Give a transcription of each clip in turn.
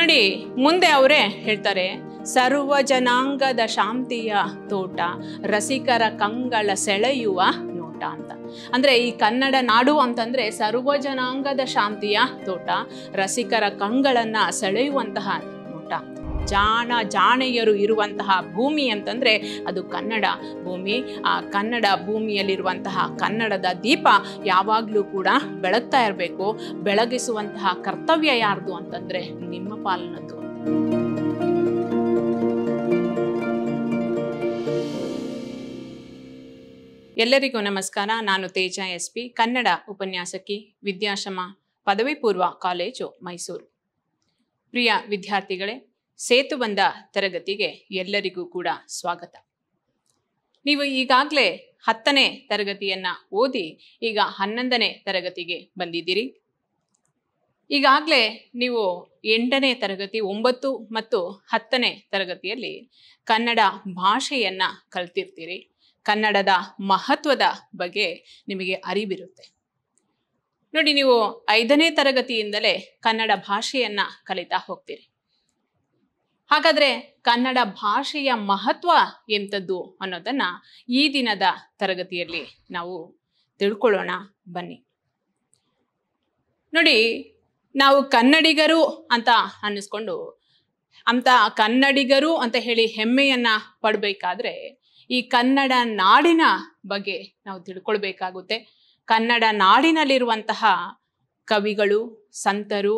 ನೋಡಿ ಮುಂದೆ ಅವರೇ ಹೇಳ್ತಾರೆ ಸರ್ವ ಜನಾಂಗದ ಶಾಂತಿಯ ತೋಟ ರಸಿಕರ ಕಂಗಳ ಸೆಳೆಯುವ ನೋಟ ಅಂತ ಅಂದ್ರೆ ಈ ಕನ್ನಡ ನಾಡು ಅಂತಂದ್ರೆ ಸರ್ವ ಜನಾಂಗದ ಶಾಂತಿಯ ತೋಟ ರಸಿಕರ ಕಂಗಳನ್ನ ಸೆಳೆಯುವಂತಹ ಜಾಣ ಜಾಣೆಯರು ಇರುವಂತಹ ಭೂಮಿ ಅಂತಂದರೆ ಅದು ಕನ್ನಡ ಭೂಮಿ ಆ ಕನ್ನಡ ಭೂಮಿಯಲ್ಲಿರುವಂತಹ ಕನ್ನಡದ ದೀಪ ಯಾವಾಗಲೂ ಕೂಡ ಬೆಳಗ್ತಾ ಇರಬೇಕು ಬೆಳಗಿಸುವಂತಹ ಕರ್ತವ್ಯ ಯಾರ್ದು ಅಂತಂದರೆ ನಿಮ್ಮ ಪಾಲನದ್ದು ಎಲ್ಲರಿಗೂ ನಮಸ್ಕಾರ ನಾನು ತೇಜ ಎಸ್ ಪಿ ಕನ್ನಡ ಉಪನ್ಯಾಸಕಿ ವಿದ್ಯಾಶಮ ಪದವಿ ಪೂರ್ವ ಕಾಲೇಜು ಮೈಸೂರು ಪ್ರಿಯ ವಿದ್ಯಾರ್ಥಿಗಳೇ ಸೇತುಬಂಧ ತರಗತಿಗೆ ಎಲ್ಲರಿಗೂ ಕೂಡ ಸ್ವಾಗತ ನೀವು ಈಗಾಗಲೇ ಹತ್ತನೇ ತರಗತಿಯನ್ನ ಓದಿ ಈಗ ಹನ್ನೊಂದನೇ ತರಗತಿಗೆ ಬಂದಿದ್ದೀರಿ ಈಗಾಗಲೇ ನೀವು ಎಂಟನೇ ತರಗತಿ ಒಂಬತ್ತು ಮತ್ತು ಹತ್ತನೇ ತರಗತಿಯಲ್ಲಿ ಕನ್ನಡ ಭಾಷೆಯನ್ನ ಕಲ್ತಿರ್ತೀರಿ ಕನ್ನಡದ ಮಹತ್ವದ ಬಗ್ಗೆ ನಿಮಗೆ ಅರಿವಿರುತ್ತೆ ನೋಡಿ ನೀವು ಐದನೇ ತರಗತಿಯಿಂದಲೇ ಕನ್ನಡ ಭಾಷೆಯನ್ನ ಕಲಿತಾ ಹೋಗ್ತೀರಿ ಹಾಗಾದ್ರೆ ಕನ್ನಡ ಭಾಷೆಯ ಮಹತ್ವ ಎಂಥದ್ದು ಅನ್ನೋದನ್ನ ಈ ದಿನದ ತರಗತಿಯಲ್ಲಿ ನಾವು ತಿಳ್ಕೊಳ್ಳೋಣ ಬನ್ನಿ ನೋಡಿ ನಾವು ಕನ್ನಡಿಗರು ಅಂತ ಅನ್ನಿಸ್ಕೊಂಡು ಅಂತ ಕನ್ನಡಿಗರು ಅಂತ ಹೇಳಿ ಹೆಮ್ಮೆಯನ್ನ ಪಡಬೇಕಾದ್ರೆ ಈ ಕನ್ನಡ ನಾಡಿನ ಬಗ್ಗೆ ನಾವು ತಿಳ್ಕೊಳ್ಬೇಕಾಗುತ್ತೆ ಕನ್ನಡ ನಾಡಿನಲ್ಲಿರುವಂತಹ ಕವಿಗಳು ಸಂತರು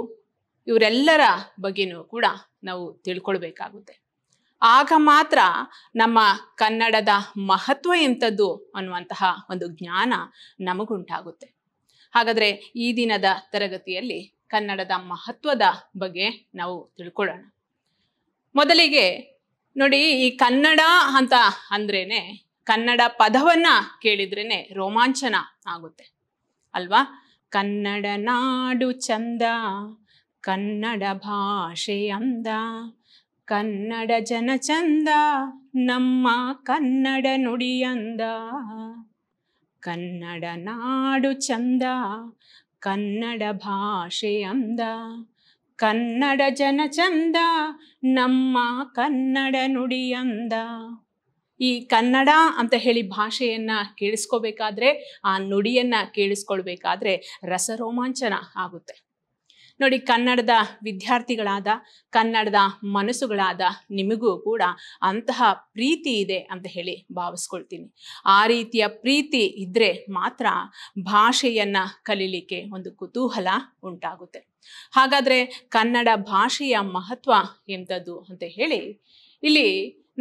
ಇವರೆಲ್ಲರ ಬಗ್ಗೆನೂ ಕೂಡ ನಾವು ತಿಳ್ಕೊಳ್ಬೇಕಾಗುತ್ತೆ ಆಗ ಮಾತ್ರ ನಮ್ಮ ಕನ್ನಡದ ಮಹತ್ವ ಎಂಥದ್ದು ಅನ್ನುವಂತಹ ಒಂದು ಜ್ಞಾನ ನಮಗುಂಟಾಗುತ್ತೆ ಹಾಗಾದರೆ ಈ ದಿನದ ತರಗತಿಯಲ್ಲಿ ಕನ್ನಡದ ಮಹತ್ವದ ಬಗ್ಗೆ ನಾವು ತಿಳ್ಕೊಳ್ಳೋಣ ಮೊದಲಿಗೆ ನೋಡಿ ಈ ಕನ್ನಡ ಅಂತ ಅಂದ್ರೇನೆ ಕನ್ನಡ ಪದವನ್ನ ಕೇಳಿದ್ರೇನೆ ರೋಮಾಂಚನ ಆಗುತ್ತೆ ಅಲ್ವಾ ಕನ್ನಡ ನಾಡು ಚಂದ ಕನ್ನಡ ಭಾಷೆ ಅಂದ ಕನ್ನಡ ಜನ ಚಂದ ನಮ್ಮ ಕನ್ನಡ ನುಡಿಯಂದ ಕನ್ನಡ ನಾಡು ಚಂದ ಕನ್ನಡ ಭಾಷೆ ಅಂದ ಕನ್ನಡ ಜನ ಚಂದ ನಮ್ಮ ಕನ್ನಡ ನುಡಿಯಂದ ಈ ಕನ್ನಡ ಅಂತ ಹೇಳಿ ಭಾಷೆಯನ್ನು ಕೇಳಿಸ್ಕೋಬೇಕಾದ್ರೆ ಆ ನುಡಿಯನ್ನು ಕೇಳಿಸ್ಕೊಳ್ಬೇಕಾದ್ರೆ ರಸರೋಮಾಂಚನ ಆಗುತ್ತೆ ನೋಡಿ ಕನ್ನಡದ ವಿದ್ಯಾರ್ಥಿಗಳಾದ ಕನ್ನಡದ ಮನಸ್ಸುಗಳಾದ ನಿಮಗೂ ಕೂಡ ಅಂತಹ ಪ್ರೀತಿ ಇದೆ ಅಂತ ಹೇಳಿ ಭಾವಿಸ್ಕೊಳ್ತೀನಿ ಆ ರೀತಿಯ ಪ್ರೀತಿ ಇದ್ದರೆ ಮಾತ್ರ ಭಾಷೆಯನ್ನು ಕಲೀಲಿಕ್ಕೆ ಒಂದು ಕುತೂಹಲ ಉಂಟಾಗುತ್ತೆ ಹಾಗಾದರೆ ಕನ್ನಡ ಭಾಷೆಯ ಮಹತ್ವ ಎಂಥದ್ದು ಅಂತ ಹೇಳಿ ಇಲ್ಲಿ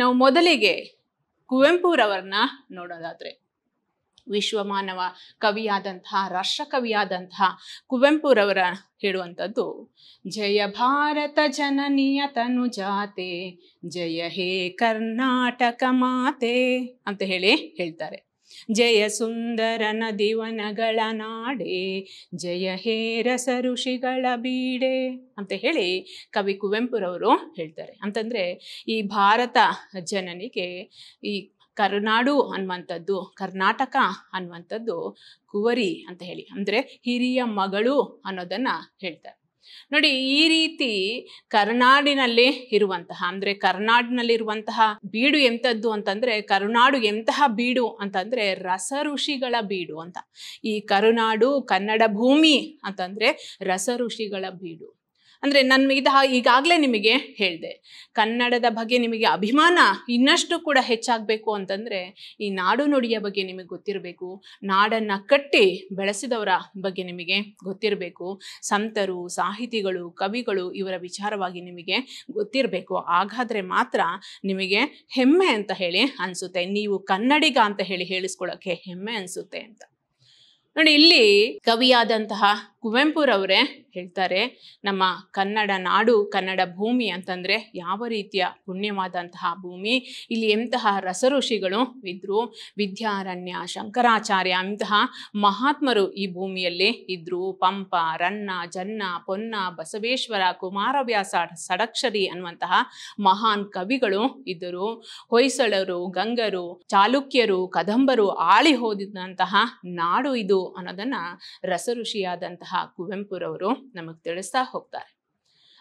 ನಾವು ಮೊದಲಿಗೆ ಕುವೆಂಪುರವರನ್ನ ನೋಡೋದಾದರೆ ವಿಶ್ವಮಾನವ ಕವಿಯಾದಂತಹ ರಾಷ್ಟ್ರಕವಿಯಾದಂತಹ ಕುವೆಂಪುರವರ ಹೇಳುವಂಥದ್ದು ಜಯ ಭಾರತ ಜನನಿಯ ತನು ಜಾತೆ ಜಯ ಹೇ ಕರ್ನಾಟಕ ಮಾತೆ ಅಂತ ಹೇಳಿ ಹೇಳ್ತಾರೆ ಜಯ ಸುಂದರ ದಿವನಗಳ ನಾಡೆ ಜಯ ಹೇ ರಸ ಋಷಿಗಳ ಬೀಡೆ ಅಂತ ಹೇಳಿ ಕವಿ ಕುವೆಂಪುರವರು ಹೇಳ್ತಾರೆ ಅಂತಂದರೆ ಈ ಭಾರತ ಜನನಿಗೆ ಈ ಕರುನಾಡು ಅನ್ನುವಂಥದ್ದು ಕರ್ನಾಟಕ ಅನ್ನುವಂಥದ್ದು ಕುವರಿ ಅಂತ ಹೇಳಿ ಅಂದರೆ ಹಿರಿಯ ಮಗಳು ಅನ್ನೋದನ್ನು ಹೇಳ್ತಾರೆ ನೋಡಿ ಈ ರೀತಿ ಕರ್ನಾಡಿನಲ್ಲಿ ಇರುವಂತಹ ಅಂದ್ರೆ ಕರ್ನಾಡಿನಲ್ಲಿರುವಂತಹ ಬೀಡು ಎಂಥದ್ದು ಅಂತಂದ್ರೆ ಕರುನಾಡು ಎಂತಹ ಬೀಡು ಅಂತಂದ್ರೆ ರಸ ಋಷಿಗಳ ಬೀಡು ಅಂತ ಈ ಕರುನಾಡು ಕನ್ನಡ ಭೂಮಿ ಅಂತಂದ್ರೆ ರಸ ಋಷಿಗಳ ಬೀಡು ಅಂದರೆ ನನ್ನ ಇದು ಈಗಾಗಲೇ ನಿಮಗೆ ಹೇಳಿದೆ ಕನ್ನಡದ ಬಗ್ಗೆ ನಿಮಗೆ ಅಭಿಮಾನ ಇನ್ನಷ್ಟು ಕೂಡ ಹೆಚ್ಚಾಗಬೇಕು ಅಂತಂದರೆ ಈ ನಾಡು ನುಡಿಯ ಬಗ್ಗೆ ನಿಮಗೆ ಗೊತ್ತಿರಬೇಕು ನಾಡನ್ನು ಕಟ್ಟಿ ಬೆಳೆಸಿದವರ ಬಗ್ಗೆ ನಿಮಗೆ ಗೊತ್ತಿರಬೇಕು ಸಂತರು ಸಾಹಿತಿಗಳು ಕವಿಗಳು ಇವರ ವಿಚಾರವಾಗಿ ನಿಮಗೆ ಗೊತ್ತಿರಬೇಕು ಹಾಗಾದರೆ ಮಾತ್ರ ನಿಮಗೆ ಹೆಮ್ಮೆ ಅಂತ ಹೇಳಿ ಅನಿಸುತ್ತೆ ನೀವು ಕನ್ನಡಿಗ ಅಂತ ಹೇಳಿ ಹೇಳಿಸ್ಕೊಳ್ಳೋಕ್ಕೆ ಹೆಮ್ಮೆ ಅನಿಸುತ್ತೆ ಅಂತ ನೋಡಿ ಇಲ್ಲಿ ಕವಿಯಾದಂತಹ ಕುವೆಂಪುರವರೇ ಹೇಳ್ತಾರೆ ನಮ್ಮ ಕನ್ನಡ ನಾಡು ಕನ್ನಡ ಭೂಮಿ ಅಂತಂದರೆ ಯಾವ ರೀತಿಯ ಪುಣ್ಯವಾದಂತಹ ಭೂಮಿ ಇಲ್ಲಿ ಎಂತಹ ರಸಋಷಿಗಳು ಇದ್ದರು ವಿದ್ಯಾರಣ್ಯ ಶಂಕರಾಚಾರ್ಯ ಅಂತಹ ಮಹಾತ್ಮರು ಈ ಭೂಮಿಯಲ್ಲಿ ಇದ್ದರು ಪಂಪ ರನ್ನ ಜನ್ನ ಪೊನ್ನ ಬಸವೇಶ್ವರ ಕುಮಾರವ್ಯಾಸ ಸಡಕ್ಷರಿ ಅನ್ನುವಂತಹ ಮಹಾನ್ ಕವಿಗಳು ಇದ್ದರು ಹೊಯ್ಸಳರು ಗಂಗರು ಚಾಲುಕ್ಯರು ಕದಂಬರು ಆಳಿ ಹೋದಂತಹ ನಾಡು ಇದು ಅನ್ನೋದನ್ನು ರಸಋಷಿಯಾದಂತಹ ಇರುವಂತಹ ಕುವೆಂಪುರವರು ನಮಗೆ ತಿಳಿಸ್ತಾ ಹೋಗ್ತಾರೆ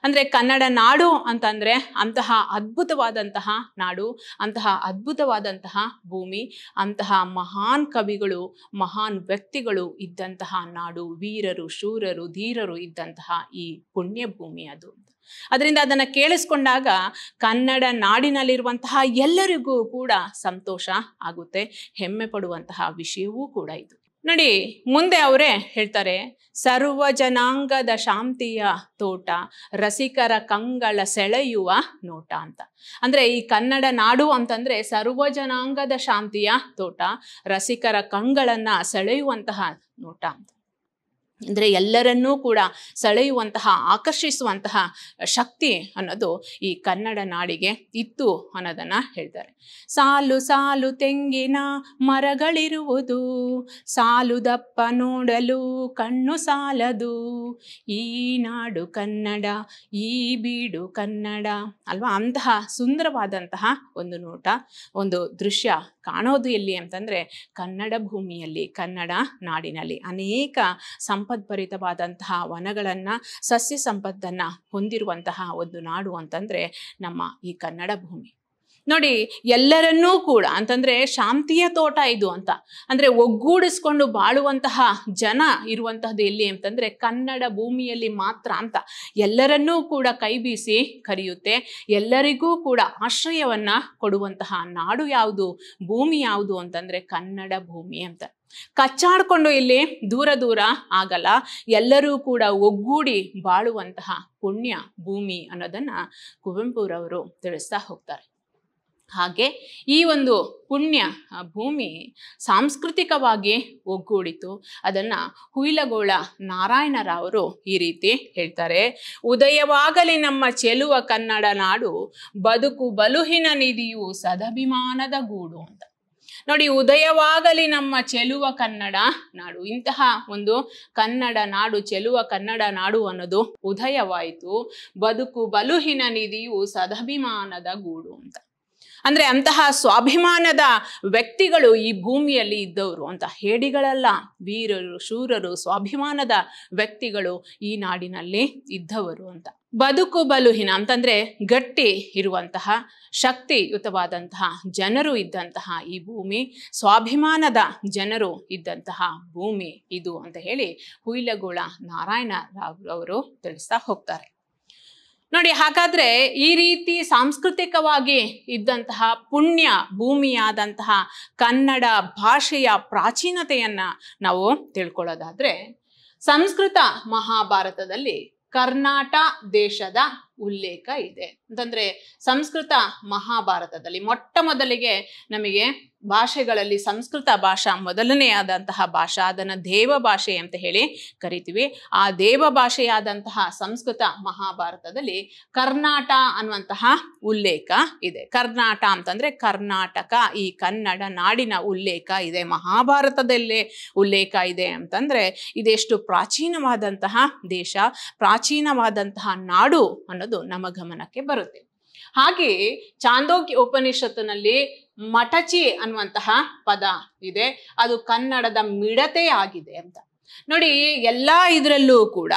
ಅಂದ್ರೆ ಕನ್ನಡ ನಾಡು ಅಂತಂದ್ರೆ ಅಂತಹ ಅದ್ಭುತವಾದಂತಹ ನಾಡು ಅಂತಹ ಅದ್ಭುತವಾದಂತಹ ಭೂಮಿ ಅಂತಹ ಮಹಾನ್ ಕವಿಗಳು ಮಹಾನ್ ವ್ಯಕ್ತಿಗಳು ಇದ್ದಂತಹ ನಾಡು ವೀರರು ಶೂರರು ಧೀರರು ಇದ್ದಂತಹ ಈ ಪುಣ್ಯ ಭೂಮಿ ಅದು ಅದರಿಂದ ಅದನ್ನು ಕೇಳಿಸ್ಕೊಂಡಾಗ ಕನ್ನಡ ನಾಡಿನಲ್ಲಿರುವಂತಹ ಎಲ್ಲರಿಗೂ ಕೂಡ ಸಂತೋಷ ಆಗುತ್ತೆ ಹೆಮ್ಮೆ ಪಡುವಂತಹ ವಿಷಯವೂ ಕೂಡ ಇದು ನೋಡಿ ಮುಂದೆ ಅವರೇ ಹೇಳ್ತಾರೆ ಸರ್ವ ಜನಾಂಗದ ಶಾಂತಿಯ ತೋಟ ರಸಿಕರ ಕಂಗಳ ಸೆಳೆಯುವ ನೋಟ ಅಂತ ಅಂದರೆ ಈ ಕನ್ನಡ ನಾಡು ಅಂತಂದರೆ ಸರ್ವ ಜನಾಂಗದ ಶಾಂತಿಯ ತೋಟ ರಸಿಕರ ಕಂಗಳನ್ನ ಸೆಳೆಯುವಂತಹ ನೋಟ ಅಂತ ಅಂದರೆ ಎಲ್ಲರನ್ನೂ ಕೂಡ ಸೆಳೆಯುವಂತಹ ಆಕರ್ಷಿಸುವಂತಹ ಶಕ್ತಿ ಅನ್ನೋದು ಈ ಕನ್ನಡ ನಾಡಿಗೆ ಇತ್ತು ಅನ್ನೋದನ್ನು ಹೇಳ್ತಾರೆ ಸಾಲು ಸಾಲು ತೆಂಗಿನ ಮರಗಳಿರುವುದು ಸಾಲು ದಪ್ಪ ನೋಡಲು ಕಣ್ಣು ಸಾಲದು ಈ ನಾಡು ಕನ್ನಡ ಈ ಬೀಡು ಕನ್ನಡ ಅಲ್ವಾ ಅಂತಹ ಸುಂದರವಾದಂತಹ ಒಂದು ನೋಟ ಒಂದು ದೃಶ್ಯ ಕಾಣೋದು ಎಲ್ಲಿ ಅಂತಂದರೆ ಕನ್ನಡ ಭೂಮಿಯಲ್ಲಿ ಕನ್ನಡ ನಾಡಿನಲ್ಲಿ ಅನೇಕ ಸಂ ಸಂಪದ್ಭರಿತವಾದಂತಹ ವನಗಳನ್ನು ಸಸ್ಯ ಸಂಪತ್ತನ್ನು ಹೊಂದಿರುವಂತಹ ಒಂದು ನಾಡು ಅಂತಂದರೆ ನಮ್ಮ ಈ ಕನ್ನಡ ಭೂಮಿ ನೋಡಿ ಎಲ್ಲರನ್ನೂ ಕೂಡ ಅಂತಂದ್ರೆ ಶಾಂತಿಯ ತೋಟ ಇದು ಅಂತ ಅಂದರೆ ಒಗ್ಗೂಡಿಸ್ಕೊಂಡು ಬಾಳುವಂತಹ ಜನ ಇರುವಂತಹದ್ದು ಎಲ್ಲಿ ಅಂತಂದರೆ ಕನ್ನಡ ಭೂಮಿಯಲ್ಲಿ ಮಾತ್ರ ಅಂತ ಎಲ್ಲರನ್ನೂ ಕೂಡ ಕೈ ಬೀಸಿ ಕರೆಯುತ್ತೆ ಎಲ್ಲರಿಗೂ ಕೂಡ ಆಶ್ರಯವನ್ನ ಕೊಡುವಂತಹ ನಾಡು ಯಾವುದು ಭೂಮಿ ಯಾವುದು ಅಂತಂದ್ರೆ ಕನ್ನಡ ಭೂಮಿ ಅಂತ ಕಚ್ಚಾಡ್ಕೊಂಡು ಇಲ್ಲಿ ದೂರ ದೂರ ಆಗಲ್ಲ ಎಲ್ಲರೂ ಕೂಡ ಒಗ್ಗೂಡಿ ಬಾಳುವಂತಹ ಪುಣ್ಯ ಭೂಮಿ ಅನ್ನೋದನ್ನ ಕುವೆಂಪುರವರು ತಿಳಿಸ್ತಾ ಹೋಗ್ತಾರೆ ಹಾಗೆ ಈ ಒಂದು ಪುಣ್ಯ ಭೂಮಿ ಸಾಂಸ್ಕೃತಿಕವಾಗಿ ಒಗ್ಗೂಡಿತು ಅದನ್ನ ಹುಯಿಲಗೋಳ ನಾರಾಯಣರಾವರು ಈ ರೀತಿ ಹೇಳ್ತಾರೆ ಉದಯವಾಗಲಿ ನಮ್ಮ ಚೆಲುವ ಕನ್ನಡ ನಾಡು ಬದುಕು ಬಲುಹಿನ ನಿಧಿಯು ಸದಭಿಮಾನದ ಗೂಡು ಅಂತ ನೋಡಿ ಉದಯವಾಗಲಿ ನಮ್ಮ ಚೆಲುವ ಕನ್ನಡ ನಾಡು ಇಂತಹ ಒಂದು ಕನ್ನಡ ನಾಡು ಚೆಲುವ ಕನ್ನಡ ನಾಡು ಅನ್ನೋದು ಉದಯವಾಯಿತು ಬದುಕು ಬಲುಹಿನ ನಿಧಿಯು ಸದಭಿಮಾನದ ಗೂಡು ಅಂತ ಅಂದರೆ ಅಂತಹ ಸ್ವಾಭಿಮಾನದ ವ್ಯಕ್ತಿಗಳು ಈ ಭೂಮಿಯಲ್ಲಿ ಇದ್ದವರು ಅಂತ ಹೇಡಿಗಳಲ್ಲ ವೀರರು ಶೂರರು ಸ್ವಾಭಿಮಾನದ ವ್ಯಕ್ತಿಗಳು ಈ ನಾಡಿನಲ್ಲಿ ಇದ್ದವರು ಅಂತ ಬದುಕು ಬಲುಹೀನ ಅಂತಂದ್ರೆ ಗಟ್ಟಿ ಇರುವಂತಹ ಶಕ್ತಿಯುತವಾದಂತಹ ಜನರು ಇದ್ದಂತಹ ಈ ಭೂಮಿ ಸ್ವಾಭಿಮಾನದ ಜನರು ಇದ್ದಂತಹ ಭೂಮಿ ಇದು ಅಂತ ಹೇಳಿ ಹುಯಿಲಗೋಳ ನಾರಾಯಣ ರಾವ್ ಅವರು ತಿಳಿಸ್ತಾ ಹೋಗ್ತಾರೆ ನೋಡಿ ಹಾಗಾದ್ರೆ ಈ ರೀತಿ ಸಾಂಸ್ಕೃತಿಕವಾಗಿ ಇದ್ದಂತಹ ಪುಣ್ಯ ಭೂಮಿಯಾದಂತಹ ಕನ್ನಡ ಭಾಷೆಯ ಪ್ರಾಚೀನತೆಯನ್ನ ನಾವು ತಿಳ್ಕೊಳ್ಳೋದಾದ್ರೆ ಸಂಸ್ಕೃತ ಮಹಾಭಾರತದಲ್ಲಿ ಕರ್ನಾಟ ದೇಶದ ಉಲ್ಲೇಖ ಇದೆ ಅಂತಂದ್ರೆ ಸಂಸ್ಕೃತ ಮಹಾಭಾರತದಲ್ಲಿ ಮೊಟ್ಟ ಮೊದಲಿಗೆ ನಮಗೆ ಭಾಷೆಗಳಲ್ಲಿ ಸಂಸ್ಕೃತ ಭಾಷಾ ಮೊದಲನೆಯಾದಂತಹ ಭಾಷಾ ಅದನ್ನು ದೇವ ಭಾಷೆ ಅಂತ ಹೇಳಿ ಕರಿತೀವಿ ಆ ದೇವ ಭಾಷೆಯಾದಂತಹ ಸಂಸ್ಕೃತ ಮಹಾಭಾರತದಲ್ಲಿ ಕರ್ನಾಟ ಅನ್ನುವಂತಹ ಉಲ್ಲೇಖ ಇದೆ ಕರ್ನಾಟ ಅಂತಂದ್ರೆ ಕರ್ನಾಟಕ ಈ ಕನ್ನಡ ನಾಡಿನ ಉಲ್ಲೇಖ ಇದೆ ಮಹಾಭಾರತದಲ್ಲೇ ಉಲ್ಲೇಖ ಇದೆ ಅಂತಂದ್ರೆ ಇದೆಷ್ಟು ಪ್ರಾಚೀನವಾದಂತಹ ದೇಶ ಪ್ರಾಚೀನವಾದಂತಹ ನಾಡು ಅನ್ನೋದು ನಮ್ಮ ಗಮನಕ್ಕೆ ಬರುತ್ತೆ ಹಾಗೆ ಚಾಂದೋಗ್ಯ ಉಪನಿಷತ್ತಿನಲ್ಲಿ ಮಟಚಿ ಅನ್ನುವಂತಹ ಪದ ಇದೆ ಅದು ಕನ್ನಡದ ಮಿಡತೆ ಆಗಿದೆ ಅಂತ ನೋಡಿ ಎಲ್ಲ ಇದರಲ್ಲೂ ಕೂಡ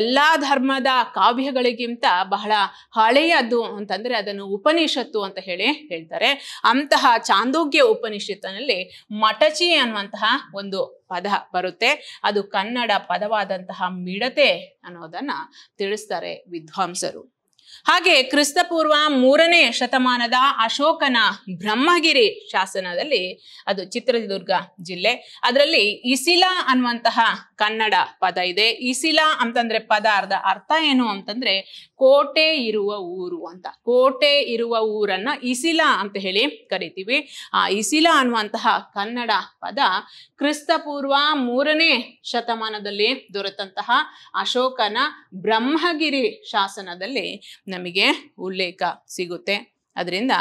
ಎಲ್ಲ ಧರ್ಮದ ಕಾವ್ಯಗಳಿಗಿಂತ ಬಹಳ ಹಳೆಯದು ಅಂತಂದರೆ ಅದನ್ನು ಉಪನಿಷತ್ತು ಅಂತ ಹೇಳಿ ಹೇಳ್ತಾರೆ ಅಂತಹ ಚಾಂದೋಗ್ಯ ಉಪನಿಷತ್ತಿನಲ್ಲಿ ಮಟಚಿ ಅನ್ನುವಂತಹ ಒಂದು ಪದ ಬರುತ್ತೆ ಅದು ಕನ್ನಡ ಪದವಾದಂತಹ ಮಿಡತೆ ಅನ್ನೋದನ್ನು ತಿಳಿಸ್ತಾರೆ ವಿದ್ವಾಂಸರು ಹಾಗೆ ಕ್ರಿಸ್ತಪೂರ್ವ ಮೂರನೇ ಶತಮಾನದ ಅಶೋಕನ ಬ್ರಹ್ಮಗಿರಿ ಶಾಸನದಲ್ಲಿ ಅದು ಚಿತ್ರದುರ್ಗ ಜಿಲ್ಲೆ ಅದರಲ್ಲಿ ಇಸಿಲಾ ಅನ್ನುವಂತಹ ಕನ್ನಡ ಪದ ಇದೆ ಇಸಿಲಾ ಅಂತಂದ್ರೆ ಪದ ಅರ್ಥ ಏನು ಅಂತಂದ್ರೆ ಕೋಟೆ ಇರುವ ಊರು ಅಂತ ಕೋಟೆ ಇರುವ ಊರನ್ನ ಇಸಿಲಾ ಅಂತ ಹೇಳಿ ಕರಿತೀವಿ ಆ ಇಸಿಲಾ ಅನ್ನುವಂತಹ ಕನ್ನಡ ಪದ ಕ್ರಿಸ್ತಪೂರ್ವ ಮೂರನೇ ಶತಮಾನದಲ್ಲಿ ದೊರೆತಂತಹ ಅಶೋಕನ ಬ್ರಹ್ಮಗಿರಿ ಶಾಸನದಲ್ಲಿ ನಮಗೆ ಉಲ್ಲೇಖ ಸಿಗುತ್ತೆ ಅದರಿಂದ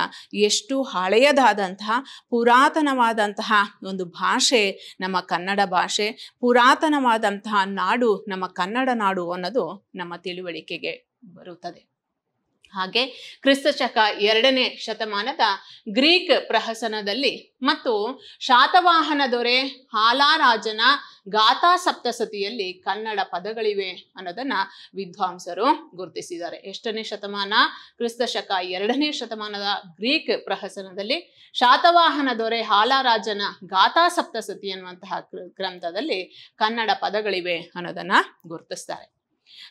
ಎಷ್ಟು ಹಳೆಯದಾದಂತಹ ಪುರಾತನವಾದಂತಹ ಒಂದು ಭಾಷೆ ನಮ್ಮ ಕನ್ನಡ ಭಾಷೆ ಪುರಾತನವಾದಂತಹ ನಾಡು ನಮ್ಮ ಕನ್ನಡ ನಾಡು ಅನ್ನೋದು ನಮ್ಮ ತಿಳುವಳಿಕೆಗೆ ಬರುತ್ತದೆ ಹಾಗೆ ಕ್ರಿಸ್ತ ಶಕ ಎರಡನೇ ಶತಮಾನದ ಗ್ರೀಕ್ ಪ್ರಹಸನದಲ್ಲಿ ಮತ್ತು ಶಾತವಾಹನ ದೊರೆ ಹಾಲಾರಾಜನ ಗಾಥಾ ಸಪ್ತಸತಿಯಲ್ಲಿ ಕನ್ನಡ ಪದಗಳಿವೆ ಅನ್ನೋದನ್ನ ವಿದ್ವಾಂಸರು ಗುರುತಿಸಿದ್ದಾರೆ ಎಷ್ಟನೇ ಶತಮಾನ ಕ್ರಿಸ್ತ ಶಕ ಎರಡನೇ ಶತಮಾನದ ಗ್ರೀಕ್ ಪ್ರಹಸನದಲ್ಲಿ ಶಾತವಾಹನ ದೊರೆ ಹಾಲಾರಾಜನ ಗಾಥಾ ಸಪ್ತಸತಿ ಅನ್ನುವಂತಹ ಗ್ರಂಥದಲ್ಲಿ ಕನ್ನಡ ಪದಗಳಿವೆ ಅನ್ನೋದನ್ನ ಗುರುತಿಸ್ತಾರೆ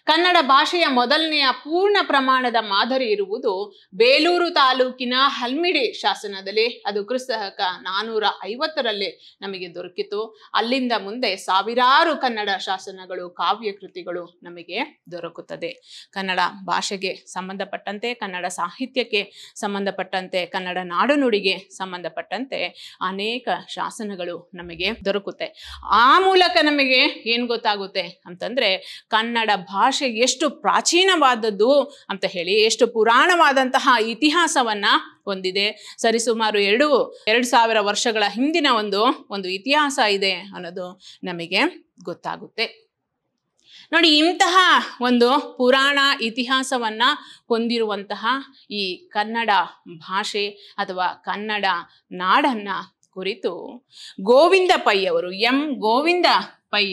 ಕನ್ನಡ ಭಾಷೆಯ ಮೊದಲನೆಯ ಪೂರ್ಣ ಪ್ರಮಾಣದ ಮಾದರಿ ಇರುವುದು ಬೇಲೂರು ತಾಲೂಕಿನ ಹಲ್ಮಿಡಿ ಶಾಸನದಲ್ಲಿ ಅದು ಕ್ರಿಸ್ತಕ ನಾನೂರ ಐವತ್ತರಲ್ಲಿ ನಮಗೆ ದೊರಕಿತು ಅಲ್ಲಿಂದ ಮುಂದೆ ಸಾವಿರಾರು ಕನ್ನಡ ಶಾಸನಗಳು ಕಾವ್ಯ ಕೃತಿಗಳು ನಮಗೆ ದೊರಕುತ್ತದೆ ಕನ್ನಡ ಭಾಷೆಗೆ ಸಂಬಂಧಪಟ್ಟಂತೆ ಕನ್ನಡ ಸಾಹಿತ್ಯಕ್ಕೆ ಸಂಬಂಧಪಟ್ಟಂತೆ ಕನ್ನಡ ನಾಡುನುಡಿಗೆ ಸಂಬಂಧಪಟ್ಟಂತೆ ಅನೇಕ ಶಾಸನಗಳು ನಮಗೆ ದೊರಕುತ್ತೆ ಆ ಮೂಲಕ ನಮಗೆ ಏನು ಗೊತ್ತಾಗುತ್ತೆ ಅಂತಂದ್ರೆ ಕನ್ನಡ ಭಾಷೆ ಭಾಷೆ ಎಷ್ಟು ಪ್ರಾಚೀನವಾದದ್ದು ಅಂತ ಹೇಳಿ ಎಷ್ಟು ಪುರಾಣವಾದಂತಹ ಇತಿಹಾಸವನ್ನ ಹೊಂದಿದೆ ಸರಿಸುಮಾರು ಎರಡು ಎರಡು ಸಾವಿರ ವರ್ಷಗಳ ಹಿಂದಿನ ಒಂದು ಒಂದು ಇತಿಹಾಸ ಇದೆ ಅನ್ನೋದು ನಮಗೆ ಗೊತ್ತಾಗುತ್ತೆ ನೋಡಿ ಇಂತಹ ಒಂದು ಪುರಾಣ ಇತಿಹಾಸವನ್ನ ಹೊಂದಿರುವಂತಹ ಈ ಕನ್ನಡ ಭಾಷೆ ಅಥವಾ ಕನ್ನಡ ನಾಡನ್ನ ಕುರಿತು ಗೋವಿಂದ ಪೈ ಅವರು ಎಂ ಗೋವಿಂದ ಪೈ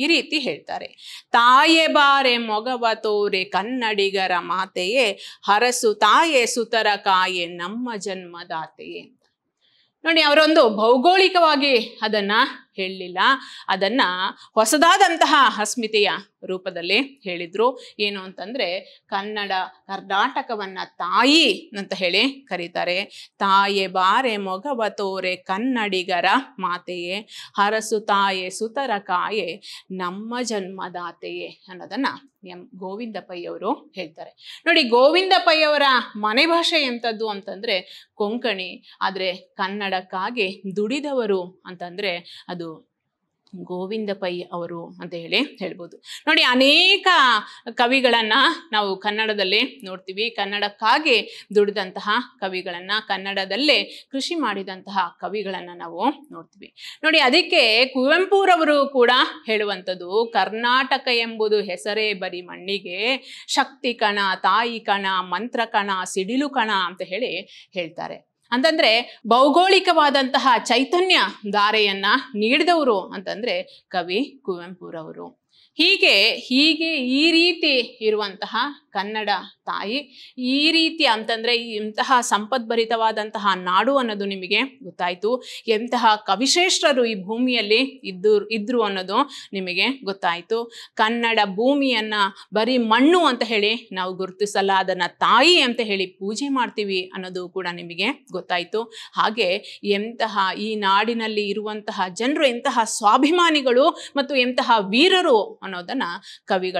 ಈ ರೀತಿ ಹೇಳ್ತಾರೆ ತಾಯೆ ಬಾರೆ ಮೊಗವ ತೋರೆ ಕನ್ನಡಿಗರ ಮಾತೆಯೇ ಹರಸು ತಾಯೆ ಸುತರ ಕಾಯೆ ನಮ್ಮ ಜನ್ಮದಾತೆಯೇ ನೋಡಿ ಅವರೊಂದು ಭೌಗೋಳಿಕವಾಗಿ ಅದನ್ನ ಹೇಳಲಿಲ್ಲ ಅದನ್ನು ಹೊಸದಾದಂತಹ ಅಸ್ಮಿತೆಯ ರೂಪದಲ್ಲಿ ಹೇಳಿದರು ಏನು ಅಂತಂದರೆ ಕನ್ನಡ ಕರ್ನಾಟಕವನ್ನು ತಾಯಿ ಅಂತ ಹೇಳಿ ಕರೀತಾರೆ ತಾಯೆ ಬಾರೆ ಮೊಗವ ತೋರೆ ಕನ್ನಡಿಗರ ಮಾತೆಯೇ ಹರಸು ತಾಯೆ ಸುತರ ಕಾಯೆ ನಮ್ಮ ಜನ್ಮದಾತೆಯೇ ಅನ್ನೋದನ್ನು ಎಂ ಗೋವಿಂದ ಪೈಯವರು ಹೇಳ್ತಾರೆ ನೋಡಿ ಗೋವಿಂದ ಪೈಯವರ ಮನೆ ಭಾಷೆ ಎಂಥದ್ದು ಅಂತಂದರೆ ಕೊಂಕಣಿ ಆದರೆ ಕನ್ನಡಕ್ಕಾಗಿ ದುಡಿದವರು ಅಂತಂದರೆ ಅದು ಗೋವಿಂದ ಪೈ ಅವರು ಅಂತ ಹೇಳಿ ಹೇಳ್ಬೋದು ನೋಡಿ ಅನೇಕ ಕವಿಗಳನ್ನು ನಾವು ಕನ್ನಡದಲ್ಲಿ ನೋಡ್ತೀವಿ ಕನ್ನಡಕ್ಕಾಗಿ ದುಡಿದಂತಹ ಕವಿಗಳನ್ನು ಕನ್ನಡದಲ್ಲೇ ಕೃಷಿ ಮಾಡಿದಂತಹ ಕವಿಗಳನ್ನು ನಾವು ನೋಡ್ತೀವಿ ನೋಡಿ ಅದಕ್ಕೆ ಕುವೆಂಪುರವರು ಕೂಡ ಹೇಳುವಂಥದ್ದು ಕರ್ನಾಟಕ ಎಂಬುದು ಹೆಸರೇ ಬರಿ ಮಣ್ಣಿಗೆ ಶಕ್ತಿ ಕಣ ತಾಯಿ ಕಣ ಮಂತ್ರ ಕಣ ಸಿಡಿಲು ಕಣ ಅಂತ ಹೇಳಿ ಹೇಳ್ತಾರೆ ಅಂತಂದ್ರೆ ಭೌಗೋಳಿಕವಾದಂತಹ ಚೈತನ್ಯ ಧಾರೆಯನ್ನ ನೀಡಿದವರು ಅಂತಂದ್ರೆ ಕವಿ ಕುವೆಂಪುರವರು ಹೀಗೆ ಹೀಗೆ ಈ ರೀತಿ ಇರುವಂತಹ ಕನ್ನಡ ತಾಯಿ ಈ ರೀತಿ ಅಂತಂದರೆ ಇಂತಹ ಸಂಪದ್ಭರಿತವಾದಂತಹ ನಾಡು ಅನ್ನೋದು ನಿಮಗೆ ಗೊತ್ತಾಯಿತು ಎಂತಹ ಕವಿಶ್ರೇಷ್ಠರು ಈ ಭೂಮಿಯಲ್ಲಿ ಇದ್ದು ಇದ್ರು ಅನ್ನೋದು ನಿಮಗೆ ಗೊತ್ತಾಯಿತು ಕನ್ನಡ ಭೂಮಿಯನ್ನು ಬರೀ ಮಣ್ಣು ಅಂತ ಹೇಳಿ ನಾವು ಗುರುತಿಸಲ್ಲ ಅದನ್ನು ತಾಯಿ ಅಂತ ಹೇಳಿ ಪೂಜೆ ಮಾಡ್ತೀವಿ ಅನ್ನೋದು ಕೂಡ ನಿಮಗೆ ಗೊತ್ತಾಯಿತು ಹಾಗೆ ಎಂತಹ ಈ ನಾಡಿನಲ್ಲಿ ಇರುವಂತಹ ಜನರು ಎಂತಹ ಸ್ವಾಭಿಮಾನಿಗಳು ಮತ್ತು ಎಂತಹ ವೀರರು ಅನ್ನೋದನ್ನು ಕವಿಗಳ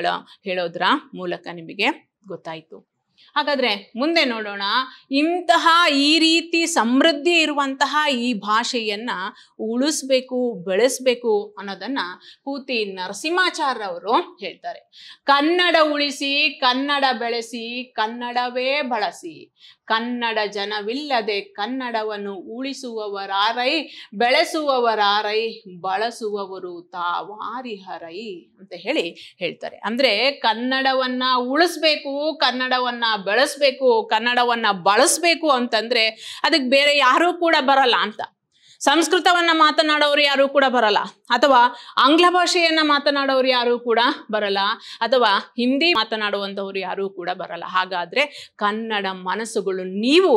ಹೇಳೋದ್ರ ಮೂಲಕ ನಿಮಗೆ ಗೊತ್ತಾಯಿತು ಹಾಗಾದ್ರೆ ಮುಂದೆ ನೋಡೋಣ ಇಂತಹ ಈ ರೀತಿ ಸಮೃದ್ಧಿ ಇರುವಂತಹ ಈ ಭಾಷೆಯನ್ನ ಉಳಿಸ್ಬೇಕು ಬೆಳೆಸಬೇಕು ಅನ್ನೋದನ್ನ ಪೂತಿ ನರಸಿಂಹಾಚಾರ್ಯವರು ಹೇಳ್ತಾರೆ ಕನ್ನಡ ಉಳಿಸಿ ಕನ್ನಡ ಬೆಳೆಸಿ ಕನ್ನಡವೇ ಬಳಸಿ ಕನ್ನಡ ಜನವಿಲ್ಲದೆ ಕನ್ನಡವನ್ನು ಉಳಿಸುವವರಾರೈ ಬೆಳೆಸುವವರಾರೈ ಬಳಸುವವರು ತಾವಾರಿಹರೈ ಅಂತ ಹೇಳಿ ಹೇಳ್ತಾರೆ ಅಂದರೆ ಕನ್ನಡವನ್ನ ಉಳಿಸ್ಬೇಕು ಕನ್ನಡವನ್ನ ಬೆಳೆಸ್ಬೇಕು ಕನ್ನಡವನ್ನ ಬಳಸ್ಬೇಕು ಅಂತಂದ್ರೆ ಅದಕ್ಕೆ ಬೇರೆ ಯಾರೂ ಕೂಡ ಬರಲ್ಲ ಅಂತ ಸಂಸ್ಕೃತವನ್ನು ಮಾತನಾಡೋರು ಯಾರು ಕೂಡ ಬರಲ್ಲ ಅಥವಾ ಆಂಗ್ಲ ಭಾಷೆಯನ್ನು ಮಾತನಾಡೋರು ಯಾರೂ ಕೂಡ ಬರಲ್ಲ ಅಥವಾ ಹಿಂದಿ ಮಾತನಾಡುವಂಥವ್ರು ಯಾರೂ ಕೂಡ ಬರಲ್ಲ ಹಾಗಾದರೆ ಕನ್ನಡ ಮನಸ್ಸುಗಳು ನೀವು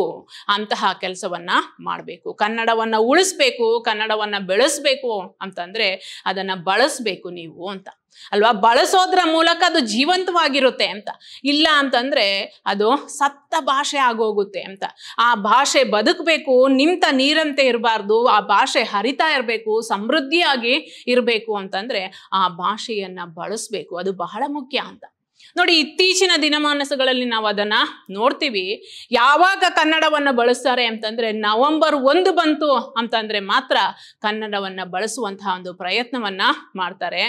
ಅಂತಹ ಕೆಲಸವನ್ನು ಮಾಡಬೇಕು ಕನ್ನಡವನ್ನು ಉಳಿಸ್ಬೇಕು ಕನ್ನಡವನ್ನು ಬೆಳೆಸ್ಬೇಕು ಅಂತಂದರೆ ಅದನ್ನು ಬಳಸಬೇಕು ನೀವು ಅಂತ ಅಲ್ವಾ ಬಳಸೋದ್ರ ಮೂಲಕ ಅದು ಜೀವಂತವಾಗಿರುತ್ತೆ ಅಂತ ಇಲ್ಲ ಅಂತಂದ್ರೆ ಅದು ಸತ್ತ ಭಾಷೆ ಆಗೋಗುತ್ತೆ ಅಂತ ಆ ಭಾಷೆ ಬದುಕಬೇಕು ನಿಂತ ನೀರಂತೆ ಇರಬಾರ್ದು ಆ ಭಾಷೆ ಹರಿತಾ ಇರಬೇಕು ಸಮೃದ್ಧಿಯಾಗಿ ಇರಬೇಕು ಅಂತಂದ್ರೆ ಆ ಭಾಷೆಯನ್ನ ಬಳಸಬೇಕು ಅದು ಬಹಳ ಮುಖ್ಯ ಅಂತ ನೋಡಿ ಇತ್ತೀಚಿನ ದಿನಮಾನಸಗಳಲ್ಲಿ ನಾವು ಅದನ್ನ ನೋಡ್ತೀವಿ ಯಾವಾಗ ಕನ್ನಡವನ್ನ ಬಳಸ್ತಾರೆ ಅಂತಂದ್ರೆ ನವೆಂಬರ್ ಒಂದು ಬಂತು ಅಂತಂದ್ರೆ ಮಾತ್ರ ಕನ್ನಡವನ್ನ ಬಳಸುವಂತಹ ಒಂದು ಪ್ರಯತ್ನವನ್ನ ಮಾಡ್ತಾರೆ